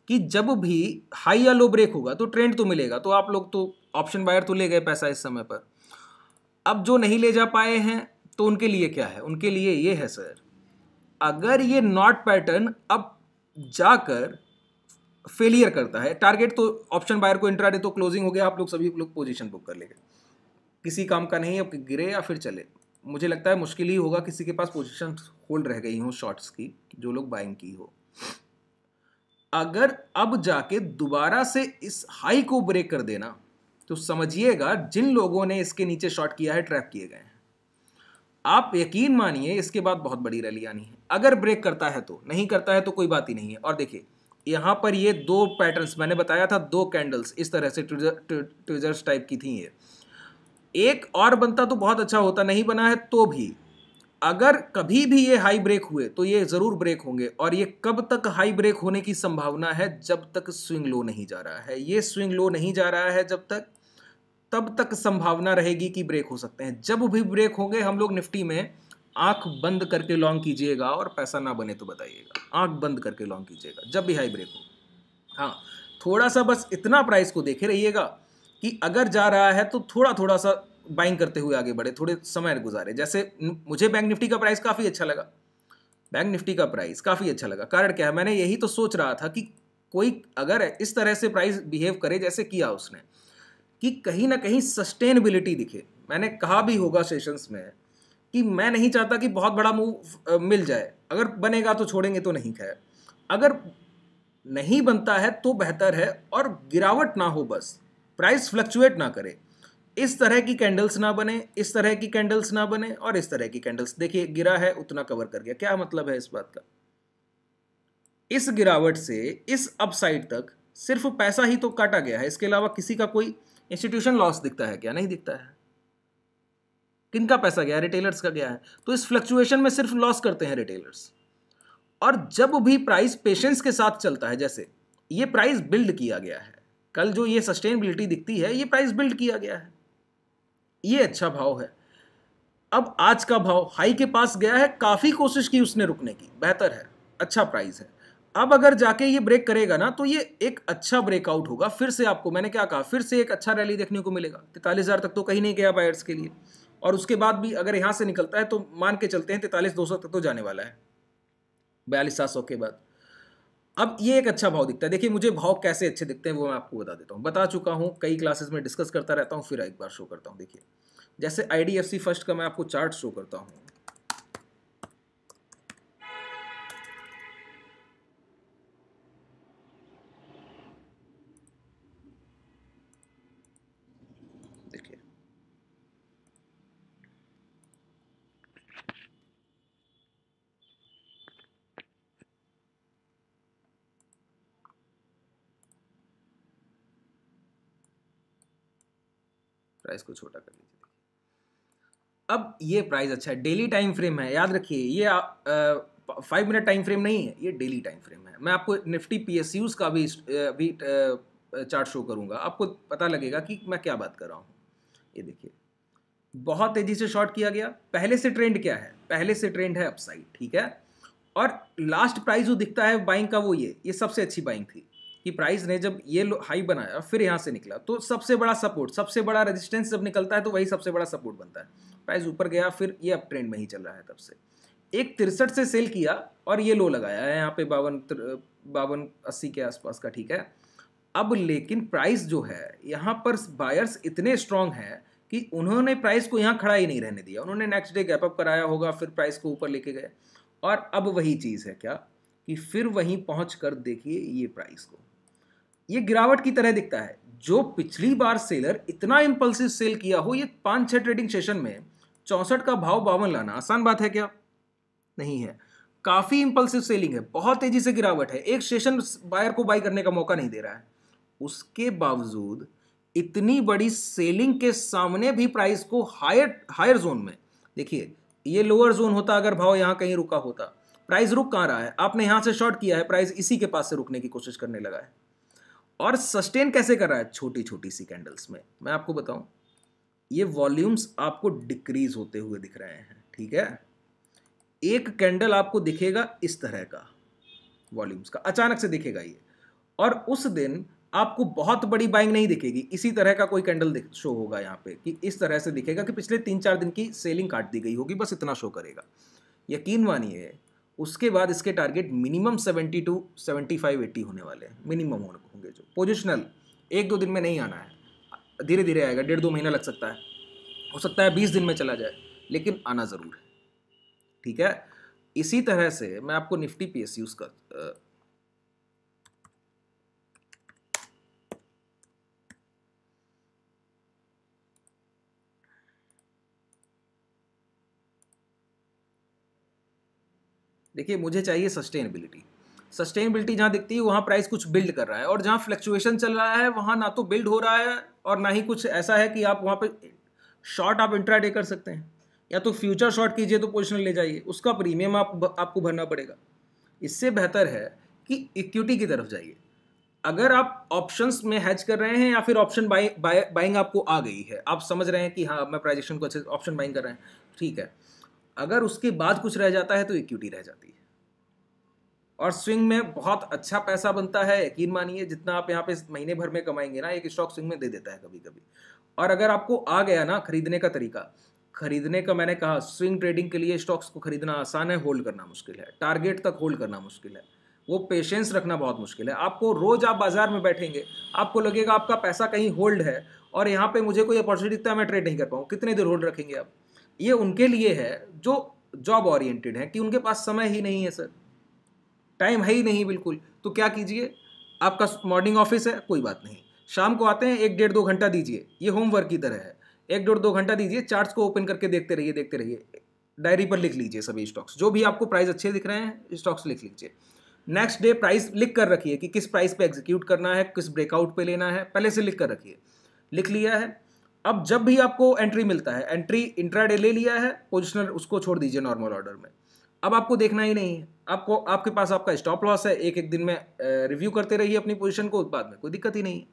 कि जब भी हाई या लो ब्रेक होगा तो ट्रेंड तो मिलेगा तो आप लोग तो ऑप्शन बायर तो ले गए पैसा इस समय पर अब जो नहीं ले जा पाए हैं तो उनके लिए क्या है उनके लिए ये है सर अगर ये नॉट पैटर्न अब जाकर फेलियर करता है टारगेट तो ऑप्शन बायर को इंट्रा तो क्लोजिंग हो गया आप लोग सभी लोग पोजिशन बुक कर गए किसी काम का नहीं अब गिरे या फिर चले मुझे लगता है मुश्किल ही होगा किसी के पास पोजिशन होल्ड रह गई हो शॉर्ट्स की जो लोग बाइंग की हो अगर अब जाके दोबारा से इस हाई को ब्रेक कर देना तो समझिएगा जिन लोगों ने इसके नीचे शॉर्ट किया है ट्रैप किए गए हैं आप यकीन मानिए इसके बाद बहुत बड़ी रैली आनी है अगर ब्रेक करता है तो नहीं करता है तो कोई बात ही नहीं है और देखिए यहाँ पर ये दो पैटर्न्स मैंने बताया था दो कैंडल्स इस तरह से ट्विजर्स टाइप की थी ये एक और बनता तो बहुत अच्छा होता नहीं बना है तो भी अगर कभी भी ये हाई ब्रेक हुए तो ये ज़रूर ब्रेक होंगे और ये कब तक हाई ब्रेक होने की संभावना है जब तक स्विंग लो नहीं जा रहा है ये स्विंग लो नहीं जा रहा है जब तक तब तक संभावना रहेगी कि ब्रेक हो सकते हैं जब भी ब्रेक होंगे हम लोग निफ्टी में आंख बंद करके लॉन्ग कीजिएगा और पैसा ना बने तो बताइएगा आंख बंद करके लॉन्ग कीजिएगा जब भी हाई ब्रेक हो हाँ थोड़ा सा बस इतना प्राइस को देखे रहिएगा कि अगर जा रहा है तो थोड़ा थोड़ा सा बाइंग करते हुए आगे बढ़े थोड़े समय गुजारे जैसे मुझे बैंक निफ्टी का प्राइस काफ़ी अच्छा लगा बैंक निफ्टी का प्राइस काफ़ी अच्छा लगा कारण क्या है मैंने यही तो सोच रहा था कि कोई अगर इस तरह से प्राइस बिहेव करे जैसे किया उसने कि कहीं ना कहीं सस्टेनेबिलिटी दिखे मैंने कहा भी होगा सेशंस में कि मैं नहीं चाहता कि बहुत बड़ा मूव मिल जाए अगर बनेगा तो छोड़ेंगे तो नहीं खैर अगर नहीं बनता है तो बेहतर है और गिरावट ना हो बस प्राइस फ्लक्चुएट ना करे इस तरह की कैंडल्स ना बने इस तरह की कैंडल्स ना बने और इस तरह की कैंडल्स देखिए गिरा है उतना कवर कर गया क्या मतलब है इस बात का इस गिरावट से इस अपसाइड तक सिर्फ पैसा ही तो काटा गया है इसके अलावा किसी का कोई इंस्टीट्यूशन लॉस दिखता है क्या नहीं दिखता है किन का पैसा गया रिटेलर्स का गया है तो इस फ्लक्चुएशन में सिर्फ लॉस करते हैं रिटेलर्स और जब भी प्राइस पेशेंस के साथ चलता है जैसे ये प्राइस बिल्ड किया गया है कल जो ये सस्टेनेबिलिटी दिखती है ये प्राइस बिल्ड किया गया है ये अच्छा भाव है अब आज का भाव हाई के पास गया है काफ़ी कोशिश की उसने रुकने की बेहतर है अच्छा प्राइस है अब अगर जाके ये ब्रेक करेगा ना तो ये एक अच्छा ब्रेकआउट होगा फिर से आपको मैंने क्या कहा फिर से एक अच्छा रैली देखने को मिलेगा तैतालीस हज़ार तक तो कहीं नहीं गया बायर्स के लिए और उसके बाद भी अगर यहाँ से निकलता है तो मान के चलते हैं तैतालीस दो सौ तक तो जाने वाला है बयालीस सात सौ के बाद अब ये एक अच्छा भाव दिखता है देखिए मुझे भाव कैसे अच्छे दिखते हैं वो मैं आपको बता देता हूँ बता चुका हूँ कई क्लासेस में डिस्कस करता रहता हूँ फिर एक बार शो करता हूँ देखिए जैसे आई फर्स्ट का मैं आपको चार्ट शो करता हूँ इसको छोटा कर लीजिए अब ये प्राइस अच्छा है डेली टाइम फ्रेम है याद रखिए ये फाइव मिनट टाइम फ्रेम नहीं है ये डेली टाइम फ्रेम है मैं आपको निफ्टी पी एस यूज़ का भी अभी चार्ट शो करूँगा आपको पता लगेगा कि मैं क्या बात कर रहा हूँ ये देखिए बहुत तेज़ी से शॉर्ट किया गया पहले से ट्रेंड क्या है पहले से ट्रेंड है अपसाइड ठीक है और लास्ट प्राइस जो दिखता है बाइंग का वो ये ये सबसे अच्छी बाइंग थी कि प्राइस ने जब ये हाई बनाया फिर यहाँ से निकला तो सबसे बड़ा सपोर्ट सबसे बड़ा रेजिस्टेंस जब निकलता है तो वही सबसे बड़ा सपोर्ट बनता है प्राइस ऊपर गया फिर ये अप ट्रेंड में ही चल रहा है तब से एक तिरसठ से सेल किया और ये लो लगाया है यहाँ पे बावन बावन अस्सी के आसपास का ठीक है अब लेकिन प्राइस जो है यहाँ पर बायर्स इतने स्ट्रांग हैं कि उन्होंने प्राइस को यहाँ खड़ा ही नहीं रहने दिया उन्होंने नेक्स्ट डे गैप अप कराया होगा फिर प्राइस को ऊपर लेके गए और अब वही चीज़ है क्या कि फिर वहीं पहुँच कर देखिए ये प्राइस को ये गिरावट की तरह दिखता है जो पिछली बार सेलर इतना इंपल्सिव सेल किया हो ये पांच छह ट्रेडिंग सेशन में चौंसठ का भाव बावन लाना आसान बात है क्या नहीं है काफ़ी इंपल्सिव सेलिंग है बहुत तेज़ी से गिरावट है एक सेशन बायर को बाई करने का मौका नहीं दे रहा है उसके बावजूद इतनी बड़ी सेलिंग के सामने भी प्राइस को हायर हायर जोन में देखिए ये लोअर जोन होता अगर भाव यहाँ कहीं रुका होता प्राइस रुक कहाँ रहा है आपने यहाँ से शॉर्ट किया है प्राइस इसी के पास से रुकने की कोशिश करने लगा है और सस्टेन कैसे कर रहा है छोटी छोटी सी कैंडल्स में मैं आपको बताऊं ये वॉल्यूम्स आपको डिक्रीज होते हुए दिख रहे हैं ठीक है एक कैंडल आपको दिखेगा इस तरह का वॉल्यूम्स का अचानक से दिखेगा ये और उस दिन आपको बहुत बड़ी बाइंग नहीं दिखेगी इसी तरह का कोई कैंडल शो होगा यहाँ पे कि इस तरह से दिखेगा कि पिछले तीन चार दिन की सेलिंग काट दी गई होगी बस इतना शो करेगा यकीन मानिए उसके बाद इसके टारगेट मिनिमम 72, फाइव 80 होने वाले हैं मिनिमम होंगे जो पोजिशनल एक दो दिन में नहीं आना है धीरे धीरे आएगा डेढ़ दो महीना लग सकता है हो सकता है बीस दिन में चला जाए लेकिन आना ज़रूर है ठीक है इसी तरह से मैं आपको निफ्टी पी एस यूज़ कर देखिए मुझे चाहिए सस्टेनेबिलिटी सस्टेनेबिलिटी जहाँ दिखती है वहाँ प्राइस कुछ बिल्ड कर रहा है और जहाँ फ्लक्चुएशन चल रहा है वहाँ ना तो बिल्ड हो रहा है और ना ही कुछ ऐसा है कि आप वहाँ पर शॉर्ट आप इंट्राडे कर सकते हैं या तो फ्यूचर शॉर्ट कीजिए तो पोजिशन ले जाइए उसका प्रीमियम आप आपको भरना पड़ेगा इससे बेहतर है कि इक्विटी की तरफ जाइए अगर आप ऑप्शंस में हैज कर रहे हैं या फिर ऑप्शन बाइंग आपको आ गई है आप समझ रहे हैं कि हाँ मैं प्राइजेक्शन को अच्छे ऑप्शन बाइंग कर रहे हैं ठीक है अगर उसके बाद कुछ रह जाता है तो इक्विटी रह जाती है और स्विंग में बहुत अच्छा पैसा बनता है यकीन मानिए जितना आप यहाँ पे महीने भर में कमाएंगे ना एक स्टॉक स्विंग में दे देता है कभी कभी और अगर आपको आ गया ना खरीदने का तरीका खरीदने का मैंने कहा स्विंग ट्रेडिंग के लिए स्टॉक्स को खरीदना आसान है होल्ड करना मुश्किल है टारगेट तक होल्ड करना मुश्किल है वो पेशेंस रखना बहुत मुश्किल है आपको रोज आप बाजार में बैठेंगे आपको लगेगा आपका पैसा कहीं होल्ड है और यहाँ पे मुझे कोई अपॉर्चुनिटी दिखता है मैं ट्रेड नहीं कर पाऊँ कितने देर होल्ड रखेंगे आप ये उनके लिए है जो जॉब ओरिएंटेड है कि उनके पास समय ही नहीं है सर टाइम है ही नहीं बिल्कुल तो क्या कीजिए आपका मॉर्निंग ऑफिस है कोई बात नहीं शाम को आते हैं एक डेढ़ दो घंटा दीजिए ये होमवर्क की तरह है एक डेढ़ दो घंटा दीजिए चार्ट्स को ओपन करके देखते रहिए देखते रहिए डायरी पर लिख लीजिए सभी स्टॉक्स जो भी आपको प्राइस अच्छे दिख रहे हैं स्टॉक्स लिख लीजिए नेक्स्ट डे प्राइस लिख कर रखिए कि किस प्राइस पे एग्जीक्यूट करना है किस ब्रेकआउट पे लेना है पहले से लिख कर रखिए लिख लिया है अब जब भी आपको एंट्री मिलता है एंट्री इंट्राडे ले लिया है पोजिशनर उसको छोड़ दीजिए नॉर्मल ऑर्डर में अब आपको देखना ही नहीं है आपको आपके पास आपका स्टॉप लॉस है एक एक दिन में रिव्यू करते रहिए अपनी पोजिशन को बाद में कोई दिक्कत ही नहीं है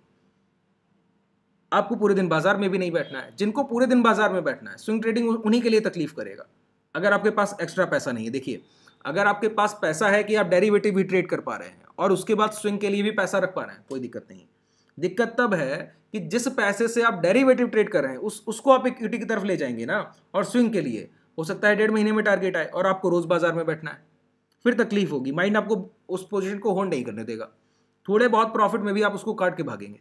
आपको पूरे दिन बाजार में भी नहीं बैठना है जिनको पूरे दिन बाजार में बैठना है स्विंग ट्रेडिंग उन्हीं के लिए तकलीफ करेगा अगर आपके पास एक्स्ट्रा पैसा नहीं है देखिए अगर आपके पास पैसा है कि आप डेरिवेटिव भी ट्रेड कर पा रहे हैं और उसके बाद स्विंग के लिए भी पैसा रख पा रहे हैं कोई दिक्कत नहीं है दिक्कत तब है कि जिस पैसे से आप डेरिवेटिव ट्रेड कर रहे हैं उस उसको आप इक्विटी e की तरफ ले जाएंगे ना और स्विंग के लिए हो सकता है डेढ़ महीने में टारगेट आए और आपको रोज़ बाजार में बैठना है फिर तकलीफ होगी माइंड आपको उस पोजिशन को होल्ड नहीं करने देगा थोड़े बहुत प्रॉफिट में भी आप उसको काट के भागेंगे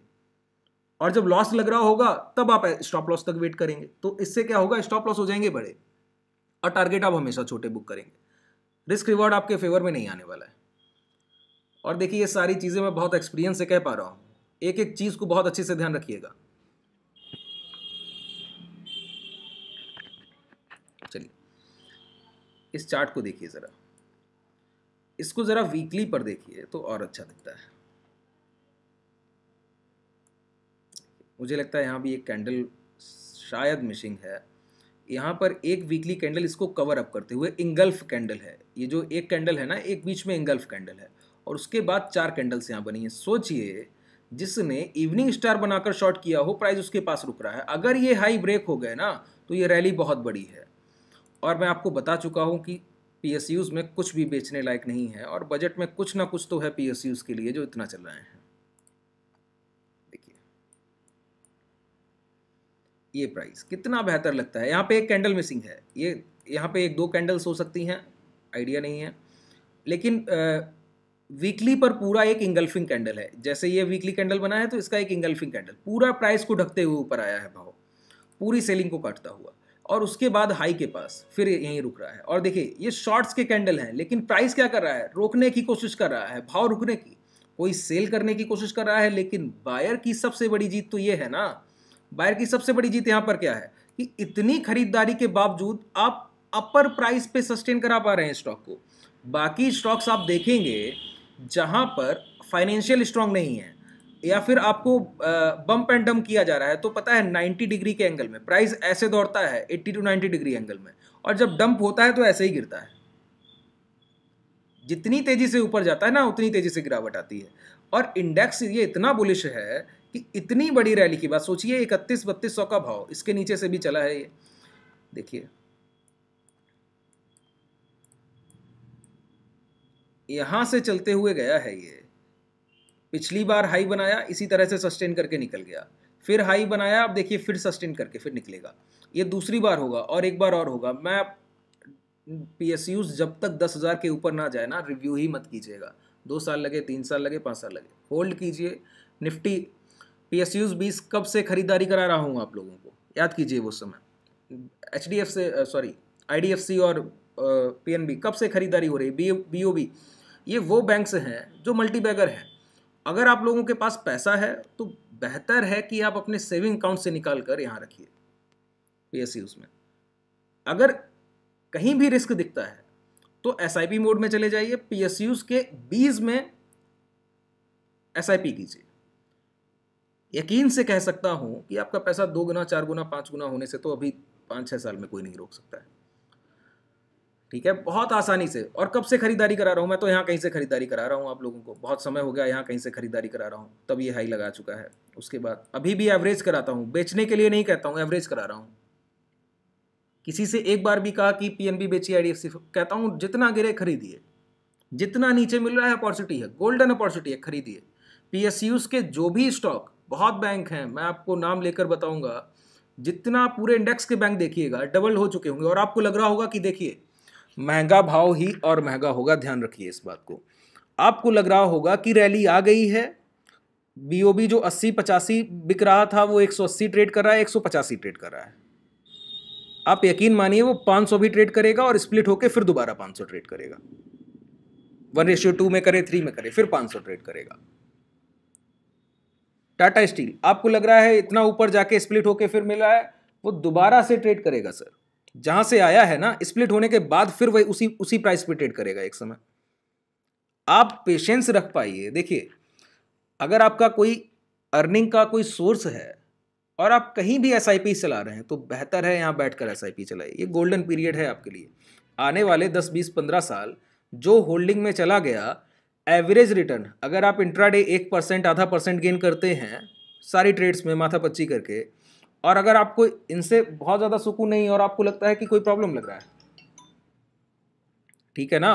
और जब लॉस लग रहा होगा तब आप स्टॉप लॉस तक वेट करेंगे तो इससे क्या होगा स्टॉप लॉस हो जाएंगे बड़े और टारगेट आप हमेशा छोटे बुक करेंगे रिस्क रिवॉर्ड आपके फेवर में नहीं आने वाला है और देखिए ये सारी चीज़ें मैं बहुत एक्सपीरियंस से कह पा रहा हूँ एक एक चीज़ को बहुत अच्छे से ध्यान रखिएगा चलिए इस चार्ट को देखिए ज़रा इसको ज़रा वीकली पर देखिए तो और अच्छा दिखता है मुझे लगता है यहाँ भी एक कैंडल शायद मिसिंग है यहाँ पर एक वीकली कैंडल इसको कवर अप करते हुए इंगल्फ कैंडल है ये जो एक कैंडल है ना एक बीच में इंगल्फ कैंडल है और उसके बाद चार कैंडल्स यहाँ बनी है सोचिए जिसने इवनिंग स्टार बनाकर शॉर्ट किया हो प्राइस उसके पास रुक रहा है अगर ये हाई ब्रेक हो गए ना तो ये रैली बहुत बड़ी है और मैं आपको बता चुका हूँ कि पी में कुछ भी बेचने लायक नहीं है और बजट में कुछ ना कुछ तो है पी के लिए जो इतना चल रहे हैं देखिए ये प्राइस कितना बेहतर लगता है यहाँ पे एक कैंडल मिसिंग है ये यहाँ पे एक दो कैंडल्स हो सकती हैं आइडिया नहीं है लेकिन आ, वीकली पर पूरा एक इंगल्फिंग कैंडल है जैसे ये वीकली कैंडल बना है तो इसका एक इंगल्फिंग कैंडल पूरा प्राइस को ढकते हुए ऊपर आया है भाव पूरी सेलिंग को काटता हुआ और उसके बाद हाई के पास फिर यहीं रुक रहा है और देखिए ये शॉर्ट्स के कैंडल हैं लेकिन प्राइस क्या कर रहा है रोकने की कोशिश कर रहा है भाव रुकने की कोई सेल करने की कोशिश कर रहा है लेकिन बायर की सबसे बड़ी जीत तो ये है ना बायर की सबसे बड़ी जीत यहाँ पर क्या है कि इतनी खरीददारी के बावजूद आप अपर प्राइस पे सस्टेन करा पा रहे हैं स्टॉक को बाकी स्टॉक्स आप देखेंगे जहाँ पर फाइनेंशियल स्ट्रांग नहीं है या फिर आपको बम्प एंड डम किया जा रहा है तो पता है 90 डिग्री के एंगल में प्राइस ऐसे दौड़ता है 80 टू 90 डिग्री एंगल में और जब डंप होता है तो ऐसे ही गिरता है जितनी तेज़ी से ऊपर जाता है ना उतनी तेज़ी से गिरावट आती है और इंडेक्स ये इतना बुलिश है कि इतनी बड़ी रैली की बात सोचिए इकतीस बत्तीस सौ का भाव इसके नीचे से भी चला है ये देखिए यहाँ से चलते हुए गया है ये पिछली बार हाई बनाया इसी तरह से सस्टेन करके निकल गया फिर हाई बनाया आप देखिए फिर सस्टेन करके फिर निकलेगा ये दूसरी बार होगा और एक बार और होगा मैं पी एस यूज जब तक दस हज़ार के ऊपर ना जाए ना रिव्यू ही मत कीजिएगा दो साल लगे तीन साल लगे पाँच साल लगे होल्ड कीजिए निफ्टी पी एस यूज बीस कब से खरीदारी करा रहा हूँ आप लोगों को याद कीजिए वो समय एच डी एफ से sorry I D F C और पी एन बी कब से खरीदारी हो रही है बी बी ओ बी ये वो बैंक्स हैं जो मल्टी बैगर हैं अगर आप लोगों के पास पैसा है तो बेहतर है कि आप अपने सेविंग अकाउंट से निकाल कर यहाँ रखिए पी उसमें अगर कहीं भी रिस्क दिखता है तो एस मोड में चले जाइए पी के बीज में एस कीजिए यकीन से कह सकता हूं कि आपका पैसा दो गुना चार गुना पाँच गुना होने से तो अभी पाँच छः साल में कोई नहीं रोक सकता है ठीक है बहुत आसानी से और कब से खरीदारी करा रहा हूँ मैं तो यहाँ कहीं से खरीदारी करा रहा हूँ आप लोगों को बहुत समय हो गया यहाँ कहीं से खरीदारी करा रहा हूँ तब ये हाई लगा चुका है उसके बाद अभी भी एवरेज कराता हूँ बेचने के लिए नहीं कहता हूँ एवरेज करा रहा हूँ किसी से एक बार भी कहा कि पीएनबी बेची आईडीएफसी कहता हूँ जितना गिरे खरीदिए जितना नीचे मिल रहा है अपॉर्चुनिटी है गोल्डन अपॉर्चुनिटी है खरीदिए पीएसयूज के जो भी स्टॉक बहुत बैंक हैं मैं आपको नाम लेकर बताऊंगा जितना पूरे इंडेक्स के बैंक देखिएगा डबल हो चुके होंगे और आपको लग रहा होगा कि देखिए महंगा भाव ही और महंगा होगा ध्यान रखिए इस बात को आपको लग रहा होगा कि रैली आ गई है बीओबी जो 80 पचासी बिक रहा था वो 180 ट्रेड कर रहा है पचासी ट्रेड कर रहा है आप यकीन मानिए वो 500 भी ट्रेड करेगा और स्प्लिट होकर फिर दोबारा 500 ट्रेड करेगा वन रेशियो टू में करे थ्री में करे फिर 500 ट्रेड करेगा टाटा स्टील आपको लग रहा है इतना ऊपर जाके स्प्लिट होके फिर मिला है वो दोबारा से ट्रेड करेगा सर जहां से आया है ना स्प्लिट होने के बाद फिर वही उसी उसी प्राइस पे ट्रेड करेगा एक समय आप पेशेंस रख पाइए देखिए अगर आपका कोई अर्निंग का कोई सोर्स है और आप कहीं भी एस चला रहे हैं तो बेहतर है यहाँ बैठ कर एस चलाइए ये गोल्डन पीरियड है आपके लिए आने वाले दस बीस पंद्रह साल जो होल्डिंग में चला गया एवरेज रिटर्न अगर आप इंट्राडे एक परसेंट आधा परसेंट गेन करते हैं सारी ट्रेड्स में माथा पच्ची करके और अगर आपको इनसे बहुत ज़्यादा सुकून नहीं और आपको लगता है कि कोई प्रॉब्लम लग रहा है ठीक है ना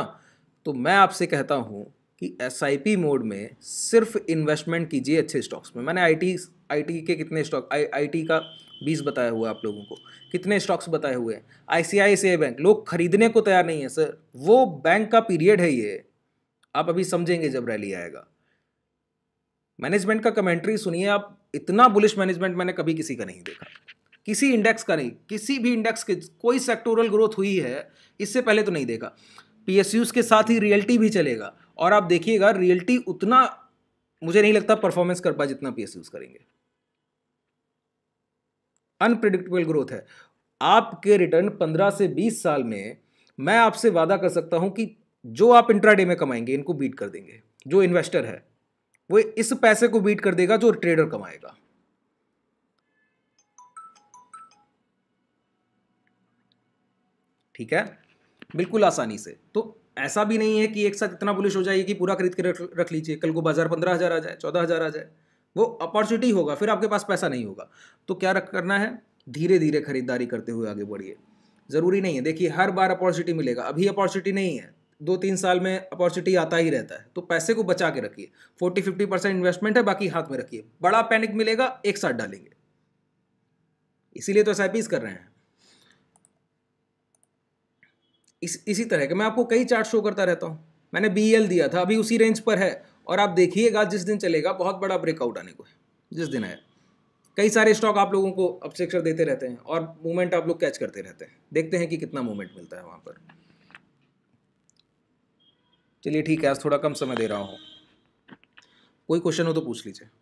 तो मैं आपसे कहता हूँ कि एस मोड में सिर्फ इन्वेस्टमेंट कीजिए अच्छे स्टॉक्स में मैंने आई आईटी के कितने स्टॉक आई आईटी का बीस बताया हुआ है आप लोगों को कितने स्टॉक्स बताए हुए हैं आईसीआईसीआई बैंक लोग खरीदने को तैयार नहीं है सर वो बैंक का पीरियड है ये आप अभी समझेंगे जब रैली आएगा मैनेजमेंट का कमेंट्री सुनिए आप इतना बुलिश मैनेजमेंट मैंने कभी किसी का नहीं देखा किसी इंडेक्स का नहीं किसी भी इंडेक्स के कोई सेक्टोरल ग्रोथ हुई है इससे पहले तो नहीं देखा पीएसयूज के साथ ही रियल्टी भी चलेगा और आप देखिएगा रियल्टी उतना मुझे नहीं लगता परफॉर्मेंस कर पाए जितना पीएसयूज करेंगे अनप्रिडिक्टेबल ग्रोथ है आपके रिटर्न 15 से 20 साल में मैं आपसे वादा कर सकता हूं कि जो आप इंट्राडे में कमाएंगे इनको बीट कर देंगे जो इन्वेस्टर है वो इस पैसे को बीट कर देगा जो ट्रेडर कमाएगा ठीक है बिल्कुल आसानी से तो ऐसा भी नहीं है कि एक साथ इतना बुलिश हो जाएगी कि पूरा खरीद के रख, रख लीजिए कल को बाजार पंद्रह हज़ार आ जाए चौदह हज़ार आ जाए वो अपॉर्चुनिटी होगा फिर आपके पास पैसा नहीं होगा तो क्या रख करना है धीरे धीरे खरीदारी करते हुए आगे बढ़िए ज़रूरी नहीं है देखिए हर बार अपॉर्चुनिटी मिलेगा अभी अपॉर्चुनिटी नहीं है दो तीन साल में अपॉर्चुनिटी आता ही रहता है तो पैसे को बचा के रखिए फोर्टी फिफ्टी परसेंट इन्वेस्टमेंट है बाकी हाथ में रखिए बड़ा पैनिक मिलेगा एक साथ डालेंगे इसीलिए तो एस कर रहे हैं इस इसी तरह के मैं आपको कई चार्ट शो करता रहता हूँ मैंने बी e दिया था अभी उसी रेंज पर है और आप देखिएगा जिस दिन चलेगा बहुत बड़ा ब्रेकआउट आने को है जिस दिन आया कई सारे स्टॉक आप लोगों को अपसेक्चर देते रहते हैं और मूवमेंट आप लोग कैच करते रहते हैं देखते हैं कि कितना मूवमेंट मिलता है वहाँ पर चलिए ठीक है आज थोड़ा कम समय दे रहा हूँ कोई क्वेश्चन हो तो पूछ लीजिए